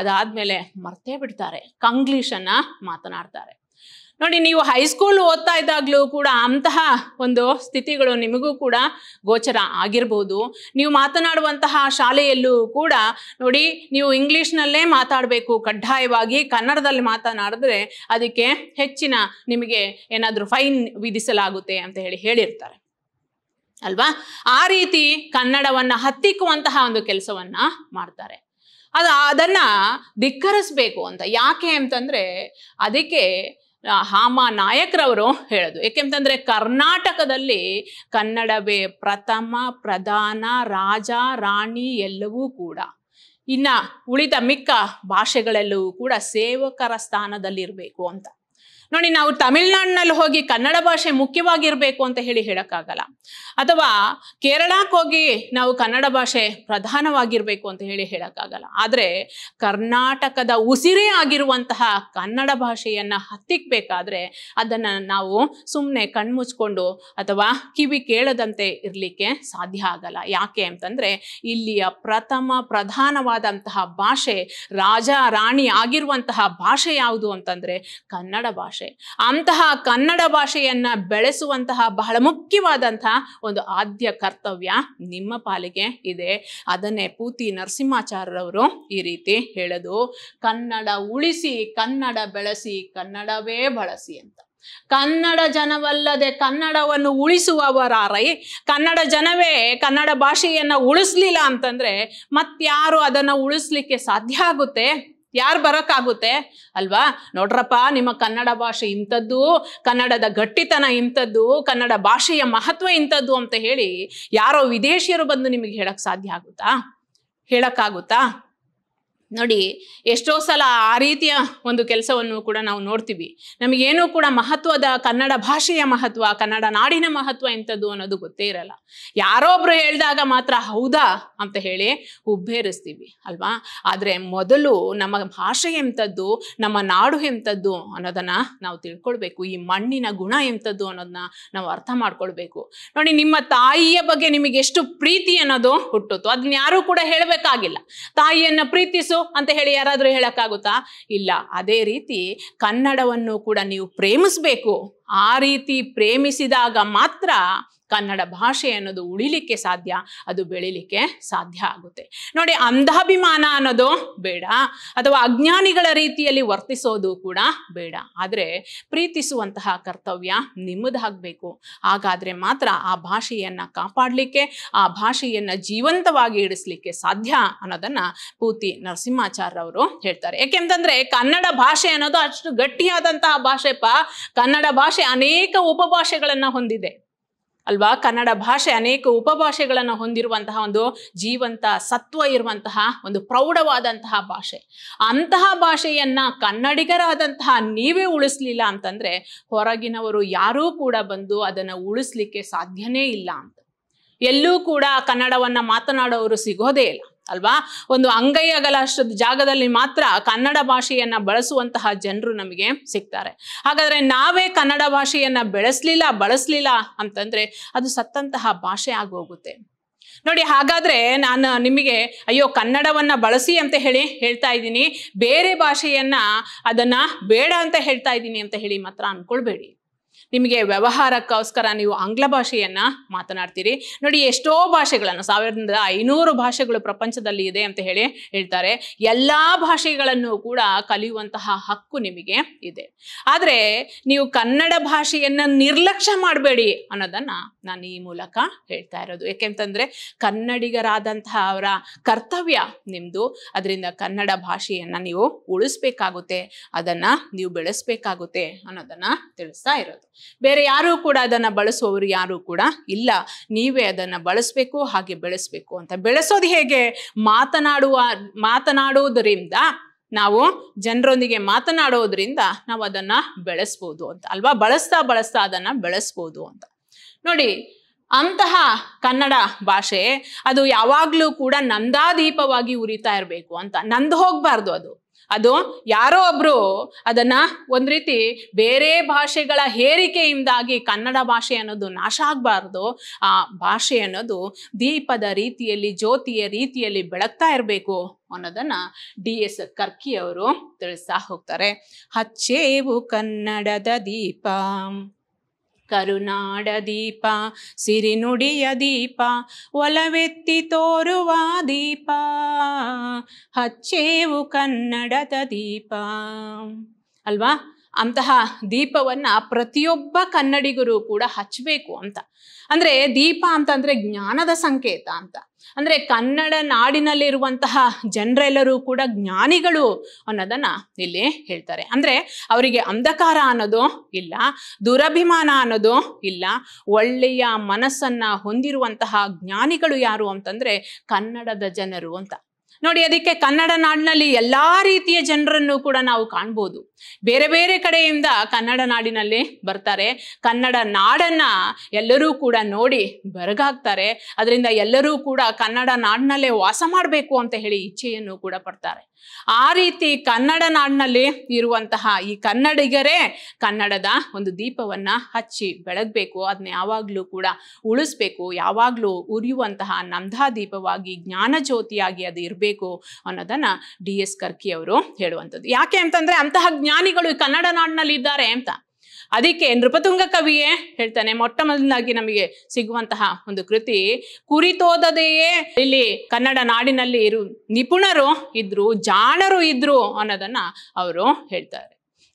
ಅದಾದ್ಮೇಲೆ ಮರ್ತೇ ಬಿಡ್ತಾರೆ ಕಂಗ್ಲೀಷನ್ನು ಮಾತನಾಡ್ತಾರೆ ನೋಡಿ ನೀವು ಹೈಸ್ಕೂಲ್ ಓದ್ತಾ ಇದ್ದಾಗಲೂ ಕೂಡ ಅಂತಹ ಒಂದು ಸ್ಥಿತಿಗಳು ನಿಮಗೂ ಕೂಡ ಗೋಚರ ಆಗಿರ್ಬೋದು ನೀವು ಮಾತನಾಡುವಂತಹ ಶಾಲೆಯಲ್ಲೂ ಕೂಡ ನೋಡಿ ನೀವು ಇಂಗ್ಲೀಷ್ನಲ್ಲೇ ಮಾತಾಡಬೇಕು ಕಡ್ಡಾಯವಾಗಿ ಕನ್ನಡದಲ್ಲಿ ಮಾತನಾಡಿದ್ರೆ ಅದಕ್ಕೆ ಹೆಚ್ಚಿನ ನಿಮಗೆ ಏನಾದರೂ ಫೈನ್ ವಿಧಿಸಲಾಗುತ್ತೆ ಅಂತ ಹೇಳಿ ಹೇಳಿರ್ತಾರೆ ಅಲ್ವಾ ಆ ರೀತಿ ಕನ್ನಡವನ್ನು ಹತ್ತಿಕ್ಕುವಂತಹ ಒಂದು ಕೆಲಸವನ್ನು ಮಾಡ್ತಾರೆ ಅದು ಅದನ್ನು ಧಿಕ್ಕರಿಸ್ಬೇಕು ಅಂತ ಯಾಕೆ ಅಂತಂದರೆ ಅದಕ್ಕೆ ಹಾಮ ನಾಯಕರವರು ಹೇಳೋದು ಏಕೆಂತಂದ್ರೆ ಕರ್ನಾಟಕದಲ್ಲಿ ಕನ್ನಡವೇ ಪ್ರಥಮ ಪ್ರಧಾನ ರಾಜ ರಾಣಿ ಎಲ್ಲವೂ ಕೂಡ ಇನ್ನ ಉಳಿದ ಮಿಕ್ಕ ಭಾಷೆಗಳೆಲ್ಲವೂ ಕೂಡ ಸೇವಕರ ಸ್ಥಾನದಲ್ಲಿರಬೇಕು ಅಂತ ನೋಡಿ ನಾವು ತಮಿಳ್ನಾಡಿನಲ್ಲಿ ಹೋಗಿ ಕನ್ನಡ ಭಾಷೆ ಮುಖ್ಯವಾಗಿರಬೇಕು ಅಂತ ಹೇಳಿ ಹೇಳಕ್ಕಾಗಲ್ಲ ಅಥವಾ ಕೇರಳಕ್ಕೆ ಹೋಗಿ ನಾವು ಕನ್ನಡ ಭಾಷೆ ಪ್ರಧಾನವಾಗಿರಬೇಕು ಅಂತ ಹೇಳಿ ಹೇಳಕ್ಕಾಗಲ್ಲ ಆದರೆ ಕರ್ನಾಟಕದ ಉಸಿರೇ ಆಗಿರುವಂತಹ ಕನ್ನಡ ಭಾಷೆಯನ್ನು ಹತ್ತಿಕ್ಬೇಕಾದ್ರೆ ಅದನ್ನು ನಾವು ಸುಮ್ಮನೆ ಕಣ್ಮುಚ್ಕೊಂಡು ಅಥವಾ ಕಿವಿ ಕೇಳದಂತೆ ಇರಲಿಕ್ಕೆ ಸಾಧ್ಯ ಆಗಲ್ಲ ಯಾಕೆ ಅಂತಂದರೆ ಇಲ್ಲಿಯ ಪ್ರಥಮ ಪ್ರಧಾನವಾದಂತಹ ಭಾಷೆ ರಾಜ ರಾಣಿ ಆಗಿರುವಂತಹ ಭಾಷೆ ಯಾವುದು ಅಂತಂದರೆ ಕನ್ನಡ ಭಾಷೆ ಭಾಷೆ ಅಂತಹ ಕನ್ನಡ ಭಾಷೆಯನ್ನ ಬೆಳೆಸುವಂತಹ ಬಹಳ ಮುಖ್ಯವಾದಂತಹ ಒಂದು ಆದ್ಯ ಕರ್ತವ್ಯ ನಿಮ್ಮ ಪಾಲಿಗೆ ಇದೆ ಅದನ್ನೇ ಪೂತಿ ನರಸಿಂಹಾಚಾರ್ಯರವರು ಈ ರೀತಿ ಹೇಳೋದು ಕನ್ನಡ ಉಳಿಸಿ ಕನ್ನಡ ಬೆಳೆಸಿ ಕನ್ನಡವೇ ಬಳಸಿ ಅಂತ ಕನ್ನಡ ಜನವಲ್ಲದೆ ಕನ್ನಡವನ್ನು ಉಳಿಸುವವರಾರೈ ಕನ್ನಡ ಜನವೇ ಕನ್ನಡ ಭಾಷೆಯನ್ನ ಉಳಿಸ್ಲಿಲ್ಲ ಅಂತಂದ್ರೆ ಮತ್ತಾರು ಅದನ್ನ ಉಳಿಸ್ಲಿಕ್ಕೆ ಸಾಧ್ಯ ಆಗುತ್ತೆ ಯಾರು ಬರೋಕ್ಕಾಗುತ್ತೆ ಅಲ್ವಾ ನೋಡ್ರಪ್ಪ ನಿಮ್ಮ ಕನ್ನಡ ಭಾಷೆ ಇಂಥದ್ದು ಕನ್ನಡದ ಗಟ್ಟಿತನ ಇಂಥದ್ದು ಕನ್ನಡ ಭಾಷೆಯ ಮಹತ್ವ ಇಂಥದ್ದು ಅಂತ ಹೇಳಿ ಯಾರೋ ವಿದೇಶಿಯರು ಬಂದು ನಿಮಗೆ ಹೇಳಕ್ಕೆ ಸಾಧ್ಯ ಆಗುತ್ತಾ ಹೇಳಕ್ಕಾಗುತ್ತಾ ನೋಡಿ ಎಷ್ಟೋ ಸಲ ಆ ರೀತಿಯ ಒಂದು ಕೆಲಸವನ್ನು ಕೂಡ ನಾವು ನೋಡ್ತೀವಿ ನಮಗೇನೂ ಕೂಡ ಮಹತ್ವದ ಕನ್ನಡ ಭಾಷೆಯ ಮಹತ್ವ ಕನ್ನಡ ನಾಡಿನ ಮಹತ್ವ ಎಂಥದ್ದು ಅನ್ನೋದು ಗೊತ್ತೇ ಇರಲ್ಲ ಯಾರೊಬ್ರು ಹೇಳಿದಾಗ ಮಾತ್ರ ಹೌದಾ ಅಂತ ಹೇಳಿ ಉಬ್ಬೇರಿಸ್ತೀವಿ ಅಲ್ವಾ ಆದರೆ ಮೊದಲು ನಮ್ಮ ಭಾಷೆ ಎಂಥದ್ದು ನಮ್ಮ ನಾಡು ಎಂಥದ್ದು ಅನ್ನೋದನ್ನು ನಾವು ತಿಳ್ಕೊಳ್ಬೇಕು ಈ ಮಣ್ಣಿನ ಗುಣ ಎಂಥದ್ದು ಅನ್ನೋದನ್ನ ನಾವು ಅರ್ಥ ಮಾಡ್ಕೊಳ್ಬೇಕು ನೋಡಿ ನಿಮ್ಮ ತಾಯಿಯ ಬಗ್ಗೆ ನಿಮಗೆ ಎಷ್ಟು ಪ್ರೀತಿ ಅನ್ನೋದು ಹುಟ್ಟುತ್ತೋ ಅದನ್ನ ಯಾರೂ ಕೂಡ ಹೇಳಬೇಕಾಗಿಲ್ಲ ತಾಯಿಯನ್ನು ಪ್ರೀತಿಸು ಅಂತ ಹೇಳಿ ಯಾರಾದರೂ ಹೇಳೋಕ್ಕಾಗುತ್ತಾ ಇಲ್ಲ ಅದೇ ರೀತಿ ಕನ್ನಡವನ್ನು ಕೂಡ ನೀವು ಪ್ರೇಮಿಸಬೇಕು ಆ ರೀತಿ ಪ್ರೇಮಿಸಿದಾಗ ಮಾತ್ರ ಕನ್ನಡ ಭಾಷೆ ಅನ್ನೋದು ಉಳಿಲಿಕ್ಕೆ ಸಾಧ್ಯ ಅದು ಬೆಳಿಲಿಕ್ಕೆ ಸಾಧ್ಯ ಆಗುತ್ತೆ ನೋಡಿ ಅಂಧಾಭಿಮಾನ ಅನ್ನೋದು ಬೇಡ ಅಥವಾ ಅಜ್ಞಾನಿಗಳ ರೀತಿಯಲ್ಲಿ ವರ್ತಿಸೋದು ಕೂಡ ಬೇಡ ಆದರೆ ಪ್ರೀತಿಸುವಂತಹ ಕರ್ತವ್ಯ ನಿಮ್ಮದಾಗಬೇಕು ಹಾಗಾದರೆ ಮಾತ್ರ ಆ ಭಾಷೆಯನ್ನು ಕಾಪಾಡಲಿಕ್ಕೆ ಆ ಭಾಷೆಯನ್ನು ಜೀವಂತವಾಗಿ ಇಡಿಸ್ಲಿಕ್ಕೆ ಸಾಧ್ಯ ಅನ್ನೋದನ್ನು ಪೂತಿ ಅವರು ಹೇಳ್ತಾರೆ ಯಾಕೆಂತಂದರೆ ಕನ್ನಡ ಭಾಷೆ ಅನ್ನೋದು ಅಷ್ಟು ಗಟ್ಟಿಯಾದಂತಹ ಭಾಷೆಪ್ಪ ಕನ್ನಡ ಭಾಷೆ ಅನೇಕ ಉಪಭಾಷೆಗಳನ್ನು ಹೊಂದಿದೆ ಅಲ್ವಾ ಕನ್ನಡ ಭಾಷೆ ಅನೇಕ ಉಪಭಾಷೆಗಳನ್ನು ಹೊಂದಿರುವಂತಹ ಒಂದು ಜೀವಂತ ಸತ್ವ ಇರುವಂತಹ ಒಂದು ಪ್ರೌಢವಾದಂತಹ ಭಾಷೆ ಅಂತಹ ಭಾಷೆಯನ್ನ ಕನ್ನಡಿಗರಾದಂತಹ ನೀವೇ ಉಳಿಸ್ಲಿಲ್ಲ ಅಂತಂದ್ರೆ ಹೊರಗಿನವರು ಯಾರೂ ಕೂಡ ಬಂದು ಅದನ್ನು ಉಳಿಸ್ಲಿಕ್ಕೆ ಸಾಧ್ಯನೇ ಇಲ್ಲ ಅಂತ ಎಲ್ಲೂ ಕೂಡ ಕನ್ನಡವನ್ನ ಮಾತನಾಡೋರು ಸಿಗೋದೇ ಇಲ್ಲ ಅಲ್ವಾ ಒಂದು ಅಂಗೈ ಅಗಲಷ್ಟು ಜಾಗದಲ್ಲಿ ಮಾತ್ರ ಕನ್ನಡ ಭಾಷೆಯನ್ನ ಬಳಸುವಂತಹ ಜನರು ನಮಗೆ ಸಿಗ್ತಾರೆ ಹಾಗಾದ್ರೆ ನಾವೇ ಕನ್ನಡ ಭಾಷೆಯನ್ನ ಬೆಳೆಸ್ಲಿಲ್ಲ ಬಳಸ್ಲಿಲ್ಲ ಅಂತಂದ್ರೆ ಅದು ಸತ್ತಂತಹ ಭಾಷೆ ಆಗೋಗುತ್ತೆ ನೋಡಿ ಹಾಗಾದ್ರೆ ನಾನು ನಿಮಗೆ ಅಯ್ಯೋ ಕನ್ನಡವನ್ನ ಬಳಸಿ ಅಂತ ಹೇಳಿ ಹೇಳ್ತಾ ಇದ್ದೀನಿ ಬೇರೆ ಭಾಷೆಯನ್ನ ಅದನ್ನ ಬೇಡ ಅಂತ ಹೇಳ್ತಾ ಇದ್ದೀನಿ ಅಂತ ಹೇಳಿ ಮಾತ್ರ ಅನ್ಕೊಳ್ಬೇಡಿ ನಿಮಗೆ ವ್ಯವಹಾರಕ್ಕೋಸ್ಕರ ನೀವು ಆಂಗ್ಲ ಭಾಷೆಯನ್ನು ಮಾತನಾಡ್ತೀರಿ ನೋಡಿ ಎಷ್ಟೋ ಭಾಷೆಗಳನ್ನು ಸಾವಿರದಿಂದ ಐನೂರು ಭಾಷೆಗಳು ಪ್ರಪಂಚದಲ್ಲಿ ಇದೆ ಅಂತ ಹೇಳಿ ಹೇಳ್ತಾರೆ ಎಲ್ಲ ಭಾಷೆಗಳನ್ನು ಕೂಡ ಕಲಿಯುವಂತಹ ಹಕ್ಕು ನಿಮಗೆ ಇದೆ ಆದರೆ ನೀವು ಕನ್ನಡ ಭಾಷೆಯನ್ನು ನಿರ್ಲಕ್ಷ್ಯ ಮಾಡಬೇಡಿ ಅನ್ನೋದನ್ನು ನಾನು ಈ ಮೂಲಕ ಹೇಳ್ತಾ ಇರೋದು ಯಾಕೆಂತಂದರೆ ಕನ್ನಡಿಗರಾದಂತಹ ಅವರ ಕರ್ತವ್ಯ ನಿಮ್ಮದು ಅದರಿಂದ ಕನ್ನಡ ಭಾಷೆಯನ್ನು ನೀವು ಉಳಿಸ್ಬೇಕಾಗುತ್ತೆ ಅದನ್ನು ನೀವು ಬೆಳೆಸ್ಬೇಕಾಗುತ್ತೆ ಅನ್ನೋದನ್ನು ತಿಳಿಸ್ತಾ ಇರೋದು ಬೇರೆ ಯಾರೂ ಕೂಡ ಅದನ್ನು ಬಳಸುವವರು ಯಾರೂ ಕೂಡ ಇಲ್ಲ ನೀವೇ ಅದನ್ನು ಬಳಸಬೇಕು ಹಾಗೆ ಬೆಳೆಸಬೇಕು ಅಂತ ಬೆಳೆಸೋದು ಹೇಗೆ ಮಾತನಾಡುವ ಮಾತನಾಡುವುದರಿಂದ ನಾವು ಜನರೊಂದಿಗೆ ಮಾತನಾಡೋದ್ರಿಂದ ನಾವು ಅದನ್ನು ಬೆಳೆಸ್ಬೋದು ಅಂತ ಅಲ್ವಾ ಬಳಸ್ತಾ ಬಳಸ್ತಾ ಅದನ್ನು ಬೆಳೆಸ್ಬೋದು ಅಂತ ನೋಡಿ ಅಂತಹ ಕನ್ನಡ ಭಾಷೆ ಅದು ಯಾವಾಗಲೂ ಕೂಡ ನಂದಾದೀಪವಾಗಿ ಉರಿತಾ ಇರಬೇಕು ಅಂತ ನಂದು ಹೋಗ್ಬಾರ್ದು ಅದು ಅದು ಯಾರೋ ಒಬ್ರು ಅದನ್ನ ಒಂದ್ ರೀತಿ ಬೇರೆ ಭಾಷೆಗಳ ಹೇರಿಕೆಯಿಂದಾಗಿ ಕನ್ನಡ ಭಾಷೆ ಅನ್ನೋದು ನಾಶ ಆಗಬಾರ್ದು ಆ ಭಾಷೆ ಅನ್ನೋದು ದೀಪದ ರೀತಿಯಲ್ಲಿ ಜ್ಯೋತಿಯ ರೀತಿಯಲ್ಲಿ ಬೆಳಗ್ತಾ ಇರಬೇಕು ಅನ್ನೋದನ್ನ ಡಿ ಎಸ್ ಕರ್ಕಿ ಅವರು ತಿಳಿಸ್ತಾ ಹೋಗ್ತಾರೆ ಹಚ್ಚೇವು ಕನ್ನಡದ ದೀಪ ಕರುನಾಡ ದೀಪ ಸಿರಿನುಡಿಯ ದೀಪ ಒಲವೆತ್ತಿ ತೋರುವ ದೀಪ ಹಚ್ಚೇವು ಕನ್ನಡದ ದೀಪ ಅಲ್ವಾ ಅಂತಹ ದೀಪವನ್ನ ಪ್ರತಿಯೊಬ್ಬ ಕನ್ನಡಿಗರು ಕೂಡ ಹಚ್ಚಬೇಕು ಅಂತ ಅಂದ್ರೆ ದೀಪ ಅಂತಂದ್ರೆ ಜ್ಞಾನದ ಸಂಕೇತ ಅಂತ ಅಂದ್ರೆ ಕನ್ನಡ ನಾಡಿನಲ್ಲಿರುವಂತಹ ಜನರೆಲ್ಲರೂ ಕೂಡ ಜ್ಞಾನಿಗಳು ಅನ್ನೋದನ್ನ ಇಲ್ಲಿ ಹೇಳ್ತಾರೆ ಅಂದ್ರೆ ಅವರಿಗೆ ಅಂಧಕಾರ ಅನ್ನೋದು ಇಲ್ಲ ದುರಭಿಮಾನ ಅನ್ನೋದು ಇಲ್ಲ ಒಳ್ಳೆಯ ಮನಸ್ಸನ್ನ ಹೊಂದಿರುವಂತಹ ಜ್ಞಾನಿಗಳು ಯಾರು ಅಂತಂದ್ರೆ ಕನ್ನಡದ ಜನರು ಅಂತ ನೋಡಿ ಅದಕ್ಕೆ ಕನ್ನಡ ನಾಡಿನಲ್ಲಿ ಎಲ್ಲಾ ರೀತಿಯ ಜನರನ್ನು ಕೂಡ ನಾವು ಕಾಣ್ಬೋದು ಬೇರೆ ಬೇರೆ ಕಡೆಯಿಂದ ಕನ್ನಡ ನಾಡಿನಲ್ಲಿ ಬರ್ತಾರೆ ಕನ್ನಡ ನಾಡನ್ನ ಎಲ್ಲರೂ ಕೂಡ ನೋಡಿ ಬೆರಗಾಗ್ತಾರೆ ಅದರಿಂದ ಎಲ್ಲರೂ ಕೂಡ ಕನ್ನಡ ನಾಡಿನಲ್ಲೇ ವಾಸ ಮಾಡಬೇಕು ಅಂತ ಹೇಳಿ ಇಚ್ಛೆಯನ್ನು ಕೂಡ ಪಡ್ತಾರೆ ಆ ರೀತಿ ಕನ್ನಡ ನಾಡಿನಲ್ಲಿ ಇರುವಂತಹ ಈ ಕನ್ನಡಿಗರೇ ಕನ್ನಡದ ಒಂದು ದೀಪವನ್ನ ಹಚ್ಚಿ ಬೆಳಗ್ಬೇಕು ಅದನ್ನ ಯಾವಾಗಲೂ ಕೂಡ ಉಳಿಸ್ಬೇಕು ಯಾವಾಗ್ಲೂ ಉರಿಯುವಂತಹ ನಂದಾ ದೀಪವಾಗಿ ಜ್ಞಾನ ಜ್ಯೋತಿಯಾಗಿ ಅದು ಇರಬೇಕು ಅನ್ನೋದನ್ನ ಡಿ ಎಸ್ ಕರ್ಕಿ ಅವರು ಹೇಳುವಂಥದ್ದು ಯಾಕೆ ಅಂತಂದ್ರೆ ಅಂತಹ ಜ್ಞಾನ ಜ್ಞಾನಿಗಳು ಕನ್ನಡ ನಾಡಿನಲ್ಲಿ ಇದ್ದಾರೆ ಅಂತ ಅದಕ್ಕೆ ನೃಪತುಂಗ ಕವಿಯೇ ಹೇಳ್ತಾನೆ ಮೊಟ್ಟ ಮೊದಲಾಗಿ ನಮಗೆ ಸಿಗುವಂತಹ ಒಂದು ಕೃತಿ ಕುರಿತೋದದೆಯೇ ಇಲ್ಲಿ ಕನ್ನಡ ನಾಡಿನಲ್ಲಿ ಇರು ನಿಪುಣರು ಇದ್ರು ಜಾಣರು ಇದ್ರು ಅನ್ನೋದನ್ನ ಅವರು ಹೇಳ್ತಾರೆ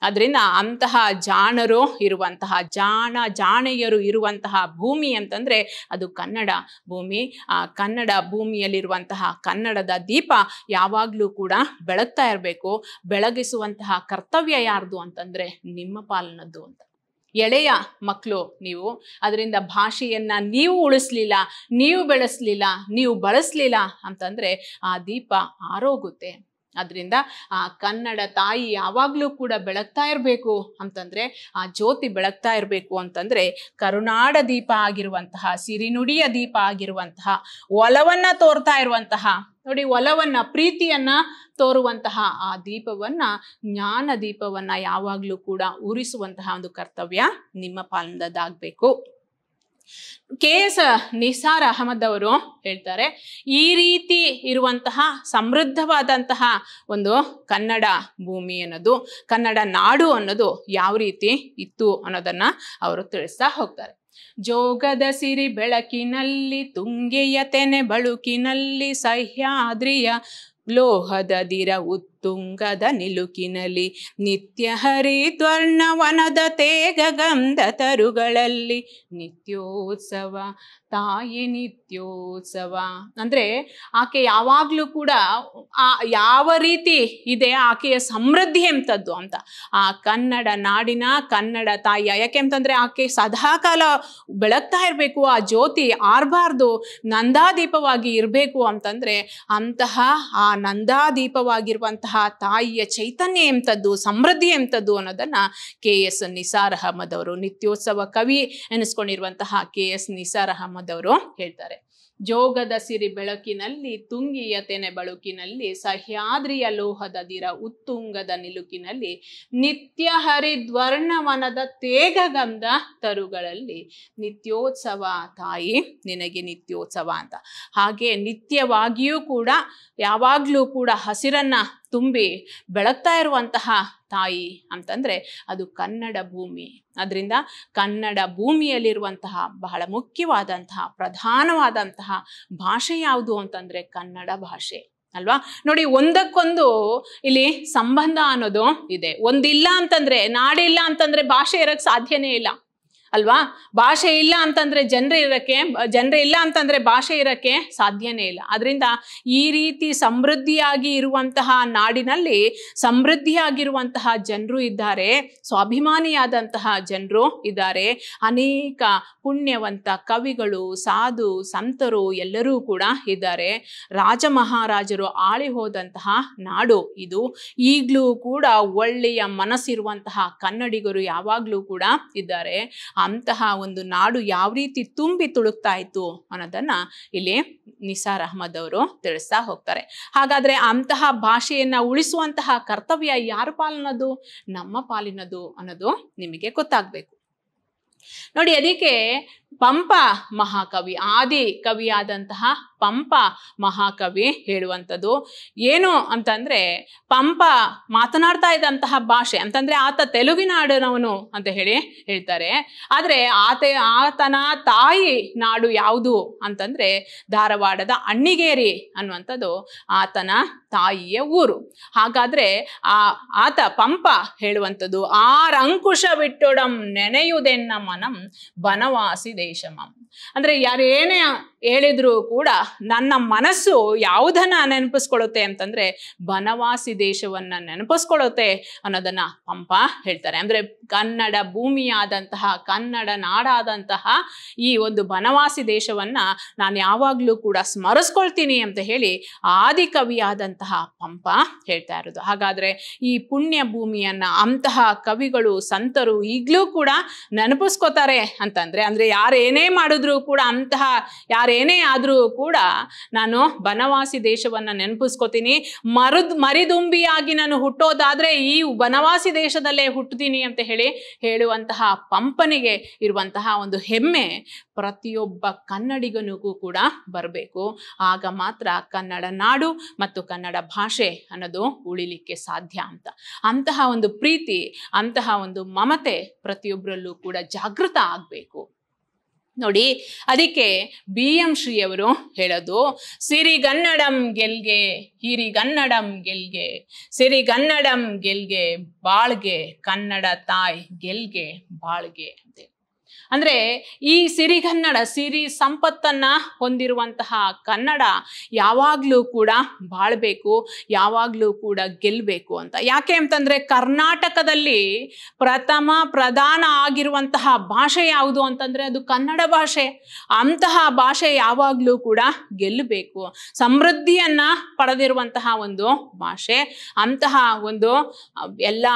ಅದರಿಂದ ಅಂತಹ ಜಾಣರು ಇರುವಂತಹ ಜಾಣ ಜಾಣೆಯರು ಇರುವಂತಹ ಭೂಮಿ ಅಂತಂದರೆ ಅದು ಕನ್ನಡ ಭೂಮಿ ಆ ಕನ್ನಡ ಭೂಮಿಯಲ್ಲಿರುವಂತಹ ಕನ್ನಡದ ದೀಪ ಯಾವಾಗಲೂ ಕೂಡ ಬೆಳಗ್ತಾ ಇರಬೇಕು ಬೆಳಗಿಸುವಂತಹ ಕರ್ತವ್ಯ ಯಾರ್ದು ಅಂತಂದರೆ ನಿಮ್ಮ ಪಾಲನದ್ದು ಅಂತ ಎಳೆಯ ಮಕ್ಕಳು ನೀವು ಅದರಿಂದ ಭಾಷೆಯನ್ನು ನೀವು ಉಳಿಸ್ಲಿಲ್ಲ ನೀವು ಬೆಳೆಸಲಿಲ್ಲ ನೀವು ಬಳಸಲಿಲ್ಲ ಅಂತಂದರೆ ಆ ದೀಪ ಆರೋಗುತ್ತೆ ಅದರಿಂದ ಆ ಕನ್ನಡ ತಾಯಿ ಯಾವಾಗಲೂ ಕೂಡ ಬೆಳಗ್ತಾ ಇರಬೇಕು ಅಂತಂದರೆ ಆ ಜ್ಯೋತಿ ಬೆಳಗ್ತಾ ಇರಬೇಕು ಅಂತಂದರೆ ಕರುನಾಡ ದೀಪ ಆಗಿರುವಂತಹ ಸಿರಿನುಡಿಯ ದೀಪ ಆಗಿರುವಂತಹ ಒಲವನ್ನು ತೋರ್ತಾ ಇರುವಂತಹ ನೋಡಿ ಒಲವನ್ನು ಪ್ರೀತಿಯನ್ನು ತೋರುವಂತಹ ಆ ದೀಪವನ್ನ ಜ್ಞಾನ ದೀಪವನ್ನ ಯಾವಾಗಲೂ ಕೂಡ ಉರಿಸುವಂತಹ ಒಂದು ಕರ್ತವ್ಯ ನಿಮ್ಮ ಪಾಲನದಾಗಬೇಕು ಕೆ ಎಸ್ ನಿಸಾರ್ ಅಹಮದ್ ಅವರು ಹೇಳ್ತಾರೆ ಈ ರೀತಿ ಇರುವಂತಹ ಸಮೃದ್ಧವಾದಂತಹ ಒಂದು ಕನ್ನಡ ಭೂಮಿ ಅನ್ನೋದು ಕನ್ನಡ ನಾಡು ಅನ್ನೋದು ಯಾವ ರೀತಿ ಇತ್ತು ಅನ್ನೋದನ್ನ ಅವರು ತಿಳಿಸ್ತಾ ಹೋಗ್ತಾರೆ ಜೋಗದ ಸಿರಿ ಬೆಳಕಿನಲ್ಲಿ ತುಂಗೆಯ ತೆನೆ ಬಳುಕಿನಲ್ಲಿ ಸಹ್ಯಾದ್ರಿಯ ಲೋಹದ ದಿರ ಉತ್ ತುಂಗದ ನಿಲುಕಿನಲಿ ನಿತ್ಯ ಹರಿ ತ್ವರ್ಣವನದ ತೇಗ ಗಂಧ ತರುಗಳಲ್ಲಿ ನಿತ್ಯೋತ್ಸವ ತಾಯಿ ನಿತ್ಯೋತ್ಸವ ಅಂದರೆ ಆಕೆ ಯಾವಾಗಲೂ ಕೂಡ ಆ ಯಾವ ರೀತಿ ಇದೆ ಆಕೆಯ ಸಮೃದ್ಧಿ ಎಂಥದ್ದು ಅಂತ ಆ ಕನ್ನಡ ನಾಡಿನ ಕನ್ನಡ ತಾಯಿಯ ಯಾಕೆ ಅಂತಂದರೆ ಆಕೆ ಸದಾಕಾಲ ಬೆಳಗ್ತಾ ಇರಬೇಕು ಆ ಜ್ಯೋತಿ ಆರಬಾರ್ದು ನಂದಾದೀಪವಾಗಿ ಇರಬೇಕು ಅಂತಂದರೆ ಅಂತಹ ಆ ನಂದಾದೀಪವಾಗಿರುವಂತಹ ಇರುವಂತಹ ತಾಯಿಯ ಚೈತನ್ಯ ಎಂಥದ್ದು ಸಮೃದ್ಧಿ ಎಂಥದ್ದು ಅನ್ನೋದನ್ನು ಕೆ ಎಸ್ ನಿಸಾರ್ ಅಹಮದ್ ಅವರು ನಿತ್ಯೋತ್ಸವ ಕವಿ ಎನಿಸ್ಕೊಂಡಿರುವಂತಹ ಕೆ ಎಸ್ ನಿಸಾರ್ ಅಹಮದ್ ಅವರು ಹೇಳ್ತಾರೆ ಜೋಗದ ಸಿರಿ ಬೆಳಕಿನಲ್ಲಿ ತುಂಗಿಯ ತೆನೆ ಬಳುಕಿನಲ್ಲಿ ಸಹ್ಯಾದ್ರಿಯ ಲೋಹದ ದಿರ ಉತ್ತುಂಗದ ನಿಲುಕಿನಲ್ಲಿ ನಿತ್ಯ ಹರಿದ್ವರ್ಣವನದ ತೇಗಗಂಧ ತರುಗಳಲ್ಲಿ ನಿತ್ಯೋತ್ಸವ ತಾಯಿ ನಿನಗೆ ನಿತ್ಯೋತ್ಸವ ಅಂತ ಹಾಗೆ ನಿತ್ಯವಾಗಿಯೂ ಕೂಡ ಯಾವಾಗಲೂ ಕೂಡ ಹಸಿರನ್ನ ತುಂಬಿ ಬೆಳಗ್ತಾ ಇರುವಂತಹ ತಾಯಿ ಅಂತಂದರೆ ಅದು ಕನ್ನಡ ಭೂಮಿ ಅದರಿಂದ ಕನ್ನಡ ಭೂಮಿಯಲ್ಲಿರುವಂತಹ ಬಹಳ ಮುಖ್ಯವಾದಂತಹ ಪ್ರಧಾನವಾದಂತಹ ಭಾಷೆ ಯಾವುದು ಅಂತಂದರೆ ಕನ್ನಡ ಭಾಷೆ ಅಲ್ವಾ ನೋಡಿ ಒಂದಕ್ಕೊಂದು ಇಲ್ಲಿ ಸಂಬಂಧ ಅನ್ನೋದು ಇದೆ ಒಂದಿಲ್ಲ ಅಂತಂದ್ರೆ ನಾಡಿಲ್ಲ ಅಂತಂದ್ರೆ ಭಾಷೆ ಇರಕ್ಕೆ ಸಾಧ್ಯನೇ ಇಲ್ಲ ಅಲ್ವಾ ಭಾಷೆ ಇಲ್ಲ ಅಂತಂದ್ರೆ ಜನರೇ ಇರಕ್ಕೆ ಜನರೇ ಇಲ್ಲ ಅಂತಂದ್ರೆ ಭಾಷೆ ಇರಕ್ಕೆ ಸಾಧ್ಯನೇ ಇಲ್ಲ ಅದರಿಂದ ಈ ರೀತಿ ಸಮೃದ್ಧಿಯಾಗಿ ಇರುವಂತಹ ನಾಡಿನಲ್ಲಿ ಸಮೃದ್ಧಿಯಾಗಿರುವಂತಹ ಜನರು ಇದ್ದಾರೆ ಸ್ವಾಭಿಮಾನಿಯಾದಂತಹ ಜನರು ಇದ್ದಾರೆ ಅನೇಕ ಪುಣ್ಯವಂತ ಕವಿಗಳು ಸಾಧು ಸಂತರು ಎಲ್ಲರೂ ಕೂಡ ಇದ್ದಾರೆ ರಾಜ ಮಹಾರಾಜರು ಆಳಿ ಹೋದಂತಹ ನಾಡು ಇದು ಈಗಲೂ ಕೂಡ ಒಳ್ಳೆಯ ಮನಸ್ಸಿರುವಂತಹ ಕನ್ನಡಿಗರು ಯಾವಾಗಲೂ ಕೂಡ ಇದ್ದಾರೆ ಅಂತಹ ಒಂದು ನಾಡು ಯಾವ ರೀತಿ ತುಂಬಿ ತುಳುಕ್ತಾ ಇತ್ತು ಅನ್ನೋದನ್ನ ಇಲ್ಲಿ ನಿಸಾರ್ ಅಹಮದ್ ಅವರು ತಿಳಿಸ್ತಾ ಹೋಗ್ತಾರೆ ಹಾಗಾದ್ರೆ ಅಂತಹ ಭಾಷೆಯನ್ನ ಉಳಿಸುವಂತಹ ಕರ್ತವ್ಯ ಯಾರು ಪಾಲಿನದು ನಮ್ಮ ಪಾಲಿನದು ಅನ್ನೋದು ನಿಮಗೆ ಗೊತ್ತಾಗ್ಬೇಕು ನೋಡಿ ಅದಕ್ಕೆ ಪಂಪ ಮಹಾಕವಿ ಆದಿ ಕವಿಯಾದಂತಹ ಪಂಪ ಮಹಾಕವಿ ಹೇಳುವಂಥದ್ದು ಏನು ಅಂತಂದ್ರೆ ಪಂಪ ಮಾತನಾಡ್ತಾ ಇದ್ದಂತಹ ಭಾಷೆ ಅಂತಂದ್ರೆ ಆತ ತೆಲುಗಿನಾಡಿನವನು ಅಂತ ಹೇಳಿ ಹೇಳ್ತಾರೆ ಆದರೆ ಆತ ಆತನ ತಾಯಿ ನಾಡು ಯಾವುದು ಅಂತಂದ್ರೆ ಧಾರವಾಡದ ಅಣ್ಣಿಗೇರಿ ಅನ್ನುವಂಥದ್ದು ಆತನ ತಾಯಿಯ ಊರು ಹಾಗಾದ್ರೆ ಆ ಆತ ಪಂಪ ಹೇಳುವಂಥದ್ದು ಆರಂಕುಶ ಬಿಟ್ಟೊಡಂ ನೆನೆಯುದೆನ್ನ ಮನಂ ಬನವಾಸಿ deixa, mano. ಅಂದರೆ ಯಾರೇನೇ ಹೇಳಿದ್ರು ಕೂಡ ನನ್ನ ಮನಸ್ಸು ಯಾವುದನ್ನ ನೆನಪಿಸ್ಕೊಳುತ್ತೆ ಅಂತಂದ್ರೆ ಬನವಾಸಿ ದೇಶವನ್ನ ನೆನಪಿಸ್ಕೊಳ್ಳುತ್ತೆ ಅನ್ನೋದನ್ನ ಪಂಪ ಹೇಳ್ತಾರೆ ಅಂದ್ರೆ ಕನ್ನಡ ಭೂಮಿಯಾದಂತಹ ಕನ್ನಡ ನಾಡಾದಂತಹ ಈ ಒಂದು ಬನವಾಸಿ ದೇಶವನ್ನ ನಾನು ಯಾವಾಗಲೂ ಕೂಡ ಸ್ಮರಿಸ್ಕೊಳ್ತೀನಿ ಅಂತ ಹೇಳಿ ಆದಿಕವಿಯಾದಂತಹ ಪಂಪ ಹೇಳ್ತಾ ಇರೋದು ಹಾಗಾದ್ರೆ ಈ ಪುಣ್ಯ ಭೂಮಿಯನ್ನ ಅಂತಹ ಕವಿಗಳು ಸಂತರು ಈಗಲೂ ಕೂಡ ನೆನಪಿಸ್ಕೋತಾರೆ ಅಂತಂದ್ರೆ ಅಂದ್ರೆ ಯಾರೇನೇ ಮಾಡು ಮಾಡಿದ್ರೂ ಕೂಡ ಅಂತಹ ಯಾರೇನೇ ಆದರೂ ಕೂಡ ನಾನು ಬನವಾಸಿ ದೇಶವನ್ನು ನೆನಪಿಸ್ಕೋತೀನಿ ಮರುದ್ ಮರಿದುಂಬಿಯಾಗಿ ನಾನು ಹುಟ್ಟೋದಾದರೆ ಈ ಬನವಾಸಿ ದೇಶದಲ್ಲೇ ಹುಟ್ಟುತ್ತೀನಿ ಅಂತ ಹೇಳಿ ಹೇಳುವಂತಹ ಪಂಪನಿಗೆ ಇರುವಂತಹ ಒಂದು ಹೆಮ್ಮೆ ಪ್ರತಿಯೊಬ್ಬ ಕನ್ನಡಿಗನಿಗೂ ಕೂಡ ಬರಬೇಕು ಆಗ ಮಾತ್ರ ಕನ್ನಡ ನಾಡು ಮತ್ತು ಕನ್ನಡ ಭಾಷೆ ಅನ್ನೋದು ಉಳಿಲಿಕ್ಕೆ ಸಾಧ್ಯ ಅಂತ ಅಂತಹ ಒಂದು ಪ್ರೀತಿ ಅಂತಹ ಒಂದು ಮಮತೆ ಪ್ರತಿಯೊಬ್ಬರಲ್ಲೂ ಕೂಡ ಜಾಗೃತ ಆಗಬೇಕು ನೋಡಿ ಅದಕ್ಕೆ ಬಿ ಎಂ ಶ್ರೀಯವರು ಹೇಳೋದು ಸಿರಿಗನ್ನಡಂ ಗೆಲ್ಗೆ ಹಿರಿಗನ್ನಡಂ ಗೆಲ್ಗೆ ಸಿರಿಗನ್ನಡಂ ಗೆಲ್ಗೆ ಬಾಳ್ಗೆ ಕನ್ನಡ ತಾಯಿ ಗೆಲ್ಗೆ ಬಾಳ್ಗೆ ಅಂತೇಳಿ ಅಂದ್ರೆ ಈ ಸಿರಿಗನ್ನಡ ಸಿರಿ ಸಂಪತ್ತನ್ನ ಹೊಂದಿರುವಂತಹ ಕನ್ನಡ ಯಾವಾಗ್ಲೂ ಕೂಡ ಬಾಳ್ಬೇಕು ಯಾವಾಗ್ಲೂ ಕೂಡ ಗೆಲ್ಲಬೇಕು ಅಂತ ಯಾಕೆ ಅಂತಂದ್ರೆ ಕರ್ನಾಟಕದಲ್ಲಿ ಪ್ರಥಮ ಪ್ರಧಾನ ಆಗಿರುವಂತಹ ಭಾಷೆ ಯಾವುದು ಅಂತಂದ್ರೆ ಅದು ಕನ್ನಡ ಭಾಷೆ ಅಂತಹ ಭಾಷೆ ಯಾವಾಗ್ಲೂ ಕೂಡ ಗೆಲ್ಲಬೇಕು ಸಮೃದ್ಧಿಯನ್ನ ಪಡೆದಿರುವಂತಹ ಒಂದು ಭಾಷೆ ಅಂತಹ ಒಂದು ಎಲ್ಲ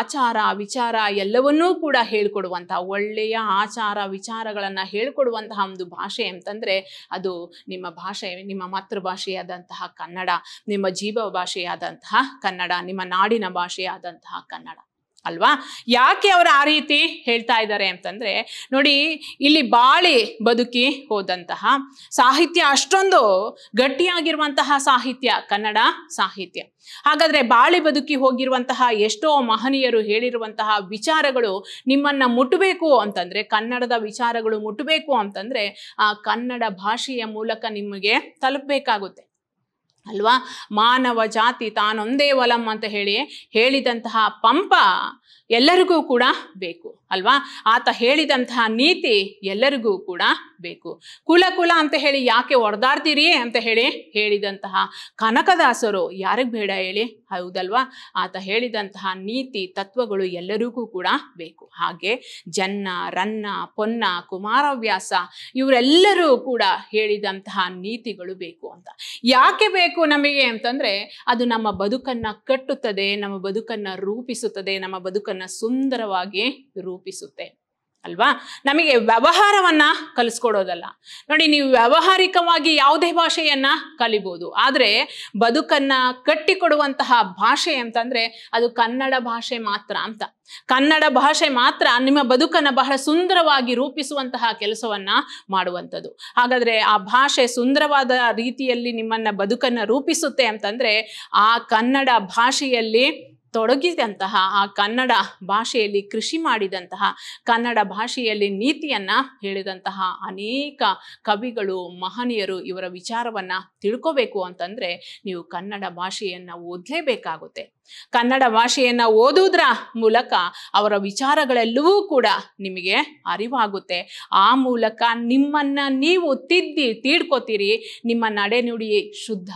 ಆಚಾರ ವಿಚಾರ ಎಲ್ಲವನ್ನೂ ಕೂಡ ಹೇಳ್ಕೊಡುವಂತಹ ಒಳ್ಳೆಯ ಆಚಾರ ವಿಚಾರಗಳನ್ನು ಹೇಳ್ಕೊಡುವಂತಹ ಒಂದು ಭಾಷೆ ಅಂತಂದರೆ ಅದು ನಿಮ್ಮ ಭಾಷೆ ನಿಮ್ಮ ಮಾತೃಭಾಷೆಯಾದಂತಹ ಕನ್ನಡ ನಿಮ್ಮ ಜೀವ ಭಾಷೆಯಾದಂತಹ ಕನ್ನಡ ನಿಮ್ಮ ನಾಡಿನ ಭಾಷೆಯಾದಂತಹ ಕನ್ನಡ ಅಲ್ವಾ ಯಾಕೆ ಅವರು ಆ ರೀತಿ ಹೇಳ್ತಾ ಇದ್ದಾರೆ ಅಂತಂದ್ರೆ ನೋಡಿ ಇಲ್ಲಿ ಬಾಳಿ ಬದುಕಿ ಹೋದಂತಹ ಸಾಹಿತ್ಯ ಅಷ್ಟೊಂದು ಗಟ್ಟಿಯಾಗಿರುವಂತಹ ಸಾಹಿತ್ಯ ಕನ್ನಡ ಸಾಹಿತ್ಯ ಹಾಗಾದ್ರೆ ಬಾಳಿ ಬದುಕಿ ಹೋಗಿರುವಂತಹ ಎಷ್ಟೋ ಮಹನೀಯರು ಹೇಳಿರುವಂತಹ ವಿಚಾರಗಳು ನಿಮ್ಮನ್ನ ಮುಟ್ಟಬೇಕು ಅಂತಂದ್ರೆ ಕನ್ನಡದ ವಿಚಾರಗಳು ಮುಟ್ಟಬೇಕು ಅಂತಂದ್ರೆ ಆ ಕನ್ನಡ ಭಾಷೆಯ ಮೂಲಕ ನಿಮಗೆ ತಲುಪಬೇಕಾಗುತ್ತೆ ಅಲ್ವಾ ಮಾನವ ಜಾತಿ ತಾನೊಂದೇ ಒಲಂ ಅಂತ ಹೇಳಿ ಹೇಳಿದಂತಹ ಪಂಪ ಎಲ್ಲರಿಗೂ ಕೂಡ ಬೇಕು ಅಲ್ವಾ ಆತ ಹೇಳಿದಂತಹ ನೀತಿ ಎಲ್ಲರಿಗೂ ಕೂಡ ಬೇಕು ಕುಲ ಕುಲ ಅಂತ ಹೇಳಿ ಯಾಕೆ ಹೊಡೆದಾಡ್ತೀರಿ ಅಂತ ಹೇಳಿ ಹೇಳಿದಂತಹ ಕನಕದಾಸರು ಯಾರಿಗೆ ಬೇಡ ಹೇಳಿ ಹೌದಲ್ವಾ ಆತ ಹೇಳಿದಂತಹ ನೀತಿ ತತ್ವಗಳು ಎಲ್ಲರಿಗೂ ಕೂಡ ಬೇಕು ಹಾಗೆ ಜನ್ನ ರನ್ನ ಪೊನ್ನ ಕುಮಾರವ್ಯಾಸ ಇವರೆಲ್ಲರೂ ಕೂಡ ಹೇಳಿದಂತಹ ನೀತಿಗಳು ಬೇಕು ಅಂತ ಯಾಕೆ ಬೇಕು ನಮಗೆ ಅಂತಂದರೆ ಅದು ನಮ್ಮ ಬದುಕನ್ನು ಕಟ್ಟುತ್ತದೆ ನಮ್ಮ ಬದುಕನ್ನು ರೂಪಿಸುತ್ತದೆ ನಮ್ಮ ಬದುಕು ಬದುಕನ್ನ ಸುಂದರವಾಗಿ ರೂಪಿಸುತ್ತೆ ಅಲ್ವಾ ನಮಗೆ ವ್ಯವಹಾರವನ್ನ ಕಲಿಸ್ಕೊಡೋದಲ್ಲ ನೋಡಿ ನೀವು ವ್ಯಾವಹಾರಿಕವಾಗಿ ಯಾವುದೇ ಭಾಷೆಯನ್ನ ಕಲಿಬೋದು ಆದರೆ ಬದುಕನ್ನ ಕಟ್ಟಿಕೊಡುವಂತಹ ಭಾಷೆ ಅಂತಂದ್ರೆ ಅದು ಕನ್ನಡ ಭಾಷೆ ಮಾತ್ರ ಅಂತ ಕನ್ನಡ ಭಾಷೆ ಮಾತ್ರ ನಿಮ್ಮ ಬದುಕನ್ನ ಬಹಳ ಸುಂದರವಾಗಿ ರೂಪಿಸುವಂತಹ ಕೆಲಸವನ್ನ ಮಾಡುವಂಥದ್ದು ಹಾಗಾದ್ರೆ ಆ ಭಾಷೆ ಸುಂದರವಾದ ರೀತಿಯಲ್ಲಿ ನಿಮ್ಮನ್ನ ಬದುಕನ್ನ ರೂಪಿಸುತ್ತೆ ಅಂತಂದ್ರೆ ಆ ಕನ್ನಡ ಭಾಷೆಯಲ್ಲಿ ತೊಡಗಿದಂತಹ ಆ ಕನ್ನಡ ಭಾಷೆಯಲ್ಲಿ ಕೃಷಿ ಮಾಡಿದಂತಹ ಕನ್ನಡ ಭಾಷೆಯಲ್ಲಿ ನೀತಿಯನ್ನು ಹೇಳಿದಂತಹ ಅನೇಕ ಕವಿಗಳು ಮಹನೀಯರು ಇವರ ವಿಚಾರವನ್ನು ತಿಳ್ಕೋಬೇಕು ಅಂತಂದರೆ ನೀವು ಕನ್ನಡ ಭಾಷೆಯನ್ನು ಓದಲೇಬೇಕಾಗುತ್ತೆ ಕನ್ನಡ ಭಾಷೆಯನ್ನು ಓದುವುದರ ಮೂಲಕ ಅವರ ವಿಚಾರಗಳೆಲ್ಲವೂ ಕೂಡ ನಿಮಗೆ ಅರಿವಾಗುತ್ತೆ ಆ ಮೂಲಕ ನಿಮ್ಮನ್ನು ನೀವು ತಿದ್ದಿ ತೀಡ್ಕೋತೀರಿ ನಿಮ್ಮ ನಡೆನುಡಿ ಶುದ್ಧ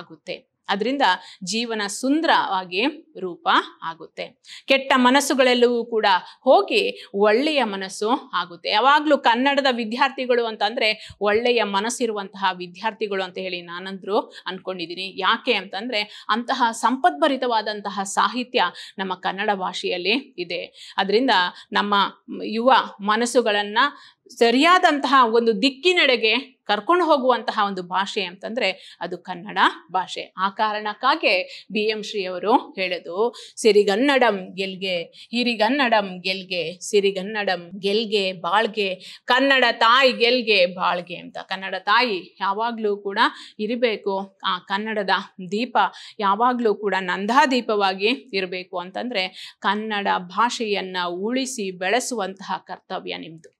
ಆಗುತ್ತೆ ಅದರಿಂದ ಜೀವನ ಸುಂದರವಾಗಿ ರೂಪ ಆಗುತ್ತೆ ಕೆಟ್ಟ ಮನಸ್ಸುಗಳೆಲ್ಲವೂ ಕೂಡ ಹೋಗಿ ಒಳ್ಳೆಯ ಮನಸ್ಸು ಆಗುತ್ತೆ ಯಾವಾಗಲೂ ಕನ್ನಡದ ವಿದ್ಯಾರ್ಥಿಗಳು ಅಂತಂದರೆ ಒಳ್ಳೆಯ ಮನಸ್ಸಿರುವಂತಹ ವಿದ್ಯಾರ್ಥಿಗಳು ಅಂತ ಹೇಳಿ ನಾನಂದರೂ ಅಂದ್ಕೊಂಡಿದ್ದೀನಿ ಯಾಕೆ ಅಂತಂದರೆ ಅಂತಹ ಸಂಪದ್ಭರಿತವಾದಂತಹ ಸಾಹಿತ್ಯ ನಮ್ಮ ಕನ್ನಡ ಭಾಷೆಯಲ್ಲಿ ಇದೆ ಅದರಿಂದ ನಮ್ಮ ಯುವ ಮನಸ್ಸುಗಳನ್ನು ಸರಿಯಾದಂತಹ ಒಂದು ದಿಕ್ಕಿನೆಡೆಗೆ ಕರ್ಕೊಂಡು ಹೋಗುವಂತಹ ಒಂದು ಭಾಷೆ ಅಂತಂದ್ರೆ ಅದು ಕನ್ನಡ ಭಾಷೆ ಆ ಕಾರಣಕ್ಕಾಗೆ ಬಿ ಎಂ ಶ್ರೀ ಅವರು ಹೇಳೋದು ಸಿರಿಗನ್ನಡಂ ಗೆಲ್ಗೆ ಹಿರಿಗನ್ನಡಂ ಗೆಲ್ಗೆ ಸಿರಿಗನ್ನಡಂ ಗೆಲ್ಗೆ ಬಾಳ್ಗೆ ಕನ್ನಡ ತಾಯಿ ಗೆಲ್ಗೆ ಬಾಳ್ಗೆ ಅಂತ ಕನ್ನಡ ತಾಯಿ ಯಾವಾಗಲೂ ಕೂಡ ಇರಬೇಕು ಆ ಕನ್ನಡದ ದೀಪ ಯಾವಾಗಲೂ ಕೂಡ ನಂದಾದೀಪವಾಗಿ ಇರಬೇಕು ಅಂತಂದ್ರೆ ಕನ್ನಡ ಭಾಷೆಯನ್ನ ಉಳಿಸಿ ಬೆಳೆಸುವಂತಹ ಕರ್ತವ್ಯ ನಿಮ್ಮದು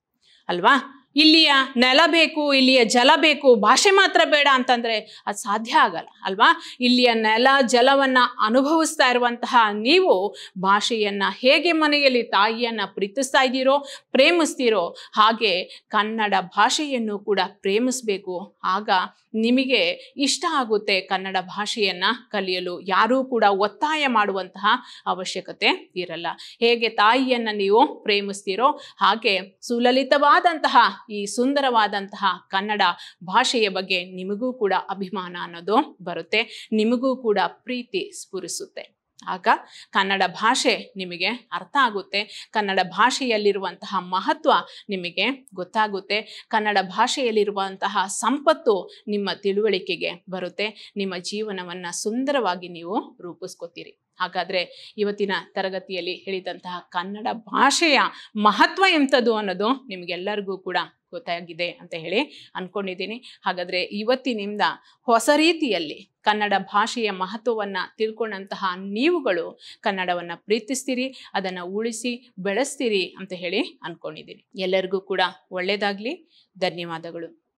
ಅಲ್ವಾ ಇಲ್ಲಿಯ ನೆಲ ಬೇಕು ಇಲ್ಲಿಯ ಜಲ ಬೇಕು ಭಾಷೆ ಮಾತ್ರ ಬೇಡ ಅಂತಂದರೆ ಅದು ಸಾಧ್ಯ ಆಗಲ್ಲ ಅಲ್ವಾ ಇಲ್ಲಿಯ ನೆಲ ಜಲವನ್ನು ಅನುಭವಿಸ್ತಾ ಇರುವಂತಹ ನೀವು ಭಾಷೆಯನ್ನು ಹೇಗೆ ಮನೆಯಲ್ಲಿ ತಾಯಿಯನ್ನು ಪ್ರೀತಿಸ್ತಾ ಇದ್ದೀರೋ ಪ್ರೇಮಿಸ್ತೀರೋ ಹಾಗೆ ಕನ್ನಡ ಭಾಷೆಯನ್ನು ಕೂಡ ಪ್ರೇಮಿಸಬೇಕು ಆಗ ನಿಮಗೆ ಇಷ್ಟ ಆಗುತ್ತೆ ಕನ್ನಡ ಭಾಷೆಯನ್ನು ಕಲಿಯಲು ಯಾರೂ ಕೂಡ ಒತ್ತಾಯ ಮಾಡುವಂತಹ ಅವಶ್ಯಕತೆ ಇರಲ್ಲ ಹೇಗೆ ತಾಯಿಯನ್ನು ನೀವು ಪ್ರೇಮಿಸ್ತೀರೋ ಹಾಗೆ ಸುಲಲಿತವಾದಂತಹ ಈ ಸುಂದರವಾದಂತಹ ಕನ್ನಡ ಭಾಷೆಯ ಬಗ್ಗೆ ನಿಮಗೂ ಕೂಡ ಅಭಿಮಾನ ಅನ್ನೋದು ಬರುತ್ತೆ ನಿಮಗೂ ಕೂಡ ಪ್ರೀತಿ ಸ್ಫುರಿಸುತ್ತೆ ಆಗ ಕನ್ನಡ ಭಾಷೆ ನಿಮಗೆ ಅರ್ಥ ಆಗುತ್ತೆ ಕನ್ನಡ ಭಾಷೆಯಲ್ಲಿರುವಂತಹ ಮಹತ್ವ ನಿಮಗೆ ಗೊತ್ತಾಗುತ್ತೆ ಕನ್ನಡ ಭಾಷೆಯಲ್ಲಿರುವಂತಹ ಸಂಪತ್ತು ನಿಮ್ಮ ತಿಳುವಳಿಕೆಗೆ ಬರುತ್ತೆ ನಿಮ್ಮ ಜೀವನವನ್ನು ಸುಂದರವಾಗಿ ನೀವು ರೂಪಿಸ್ಕೋತೀರಿ ಹಾಗಾದರೆ ಇವತ್ತಿನ ತರಗತಿಯಲ್ಲಿ ಹೇಳಿದಂತಹ ಕನ್ನಡ ಭಾಷೆಯ ಮಹತ್ವ ಎಂಥದ್ದು ಅನ್ನೋದು ನಿಮಗೆಲ್ಲರಿಗೂ ಕೂಡ ಗೊತ್ತಾಗಿದೆ ಅಂತ ಹೇಳಿ ಅಂದ್ಕೊಂಡಿದ್ದೀನಿ ಹಾಗಾದರೆ ಇವತ್ತಿನಿಂದ ಹೊಸ ರೀತಿಯಲ್ಲಿ ಕನ್ನಡ ಭಾಷೆಯ ಮಹತ್ವವನ್ನು ತಿಳ್ಕೊಂಡಂತಹ ನೀವುಗಳು ಕನ್ನಡವನ್ನು ಪ್ರೀತಿಸ್ತೀರಿ ಅದನ್ನು ಉಳಿಸಿ ಬೆಳೆಸ್ತೀರಿ ಅಂತ ಹೇಳಿ ಅಂದ್ಕೊಂಡಿದ್ದೀನಿ ಎಲ್ಲರಿಗೂ ಕೂಡ ಒಳ್ಳೆಯದಾಗಲಿ ಧನ್ಯವಾದಗಳು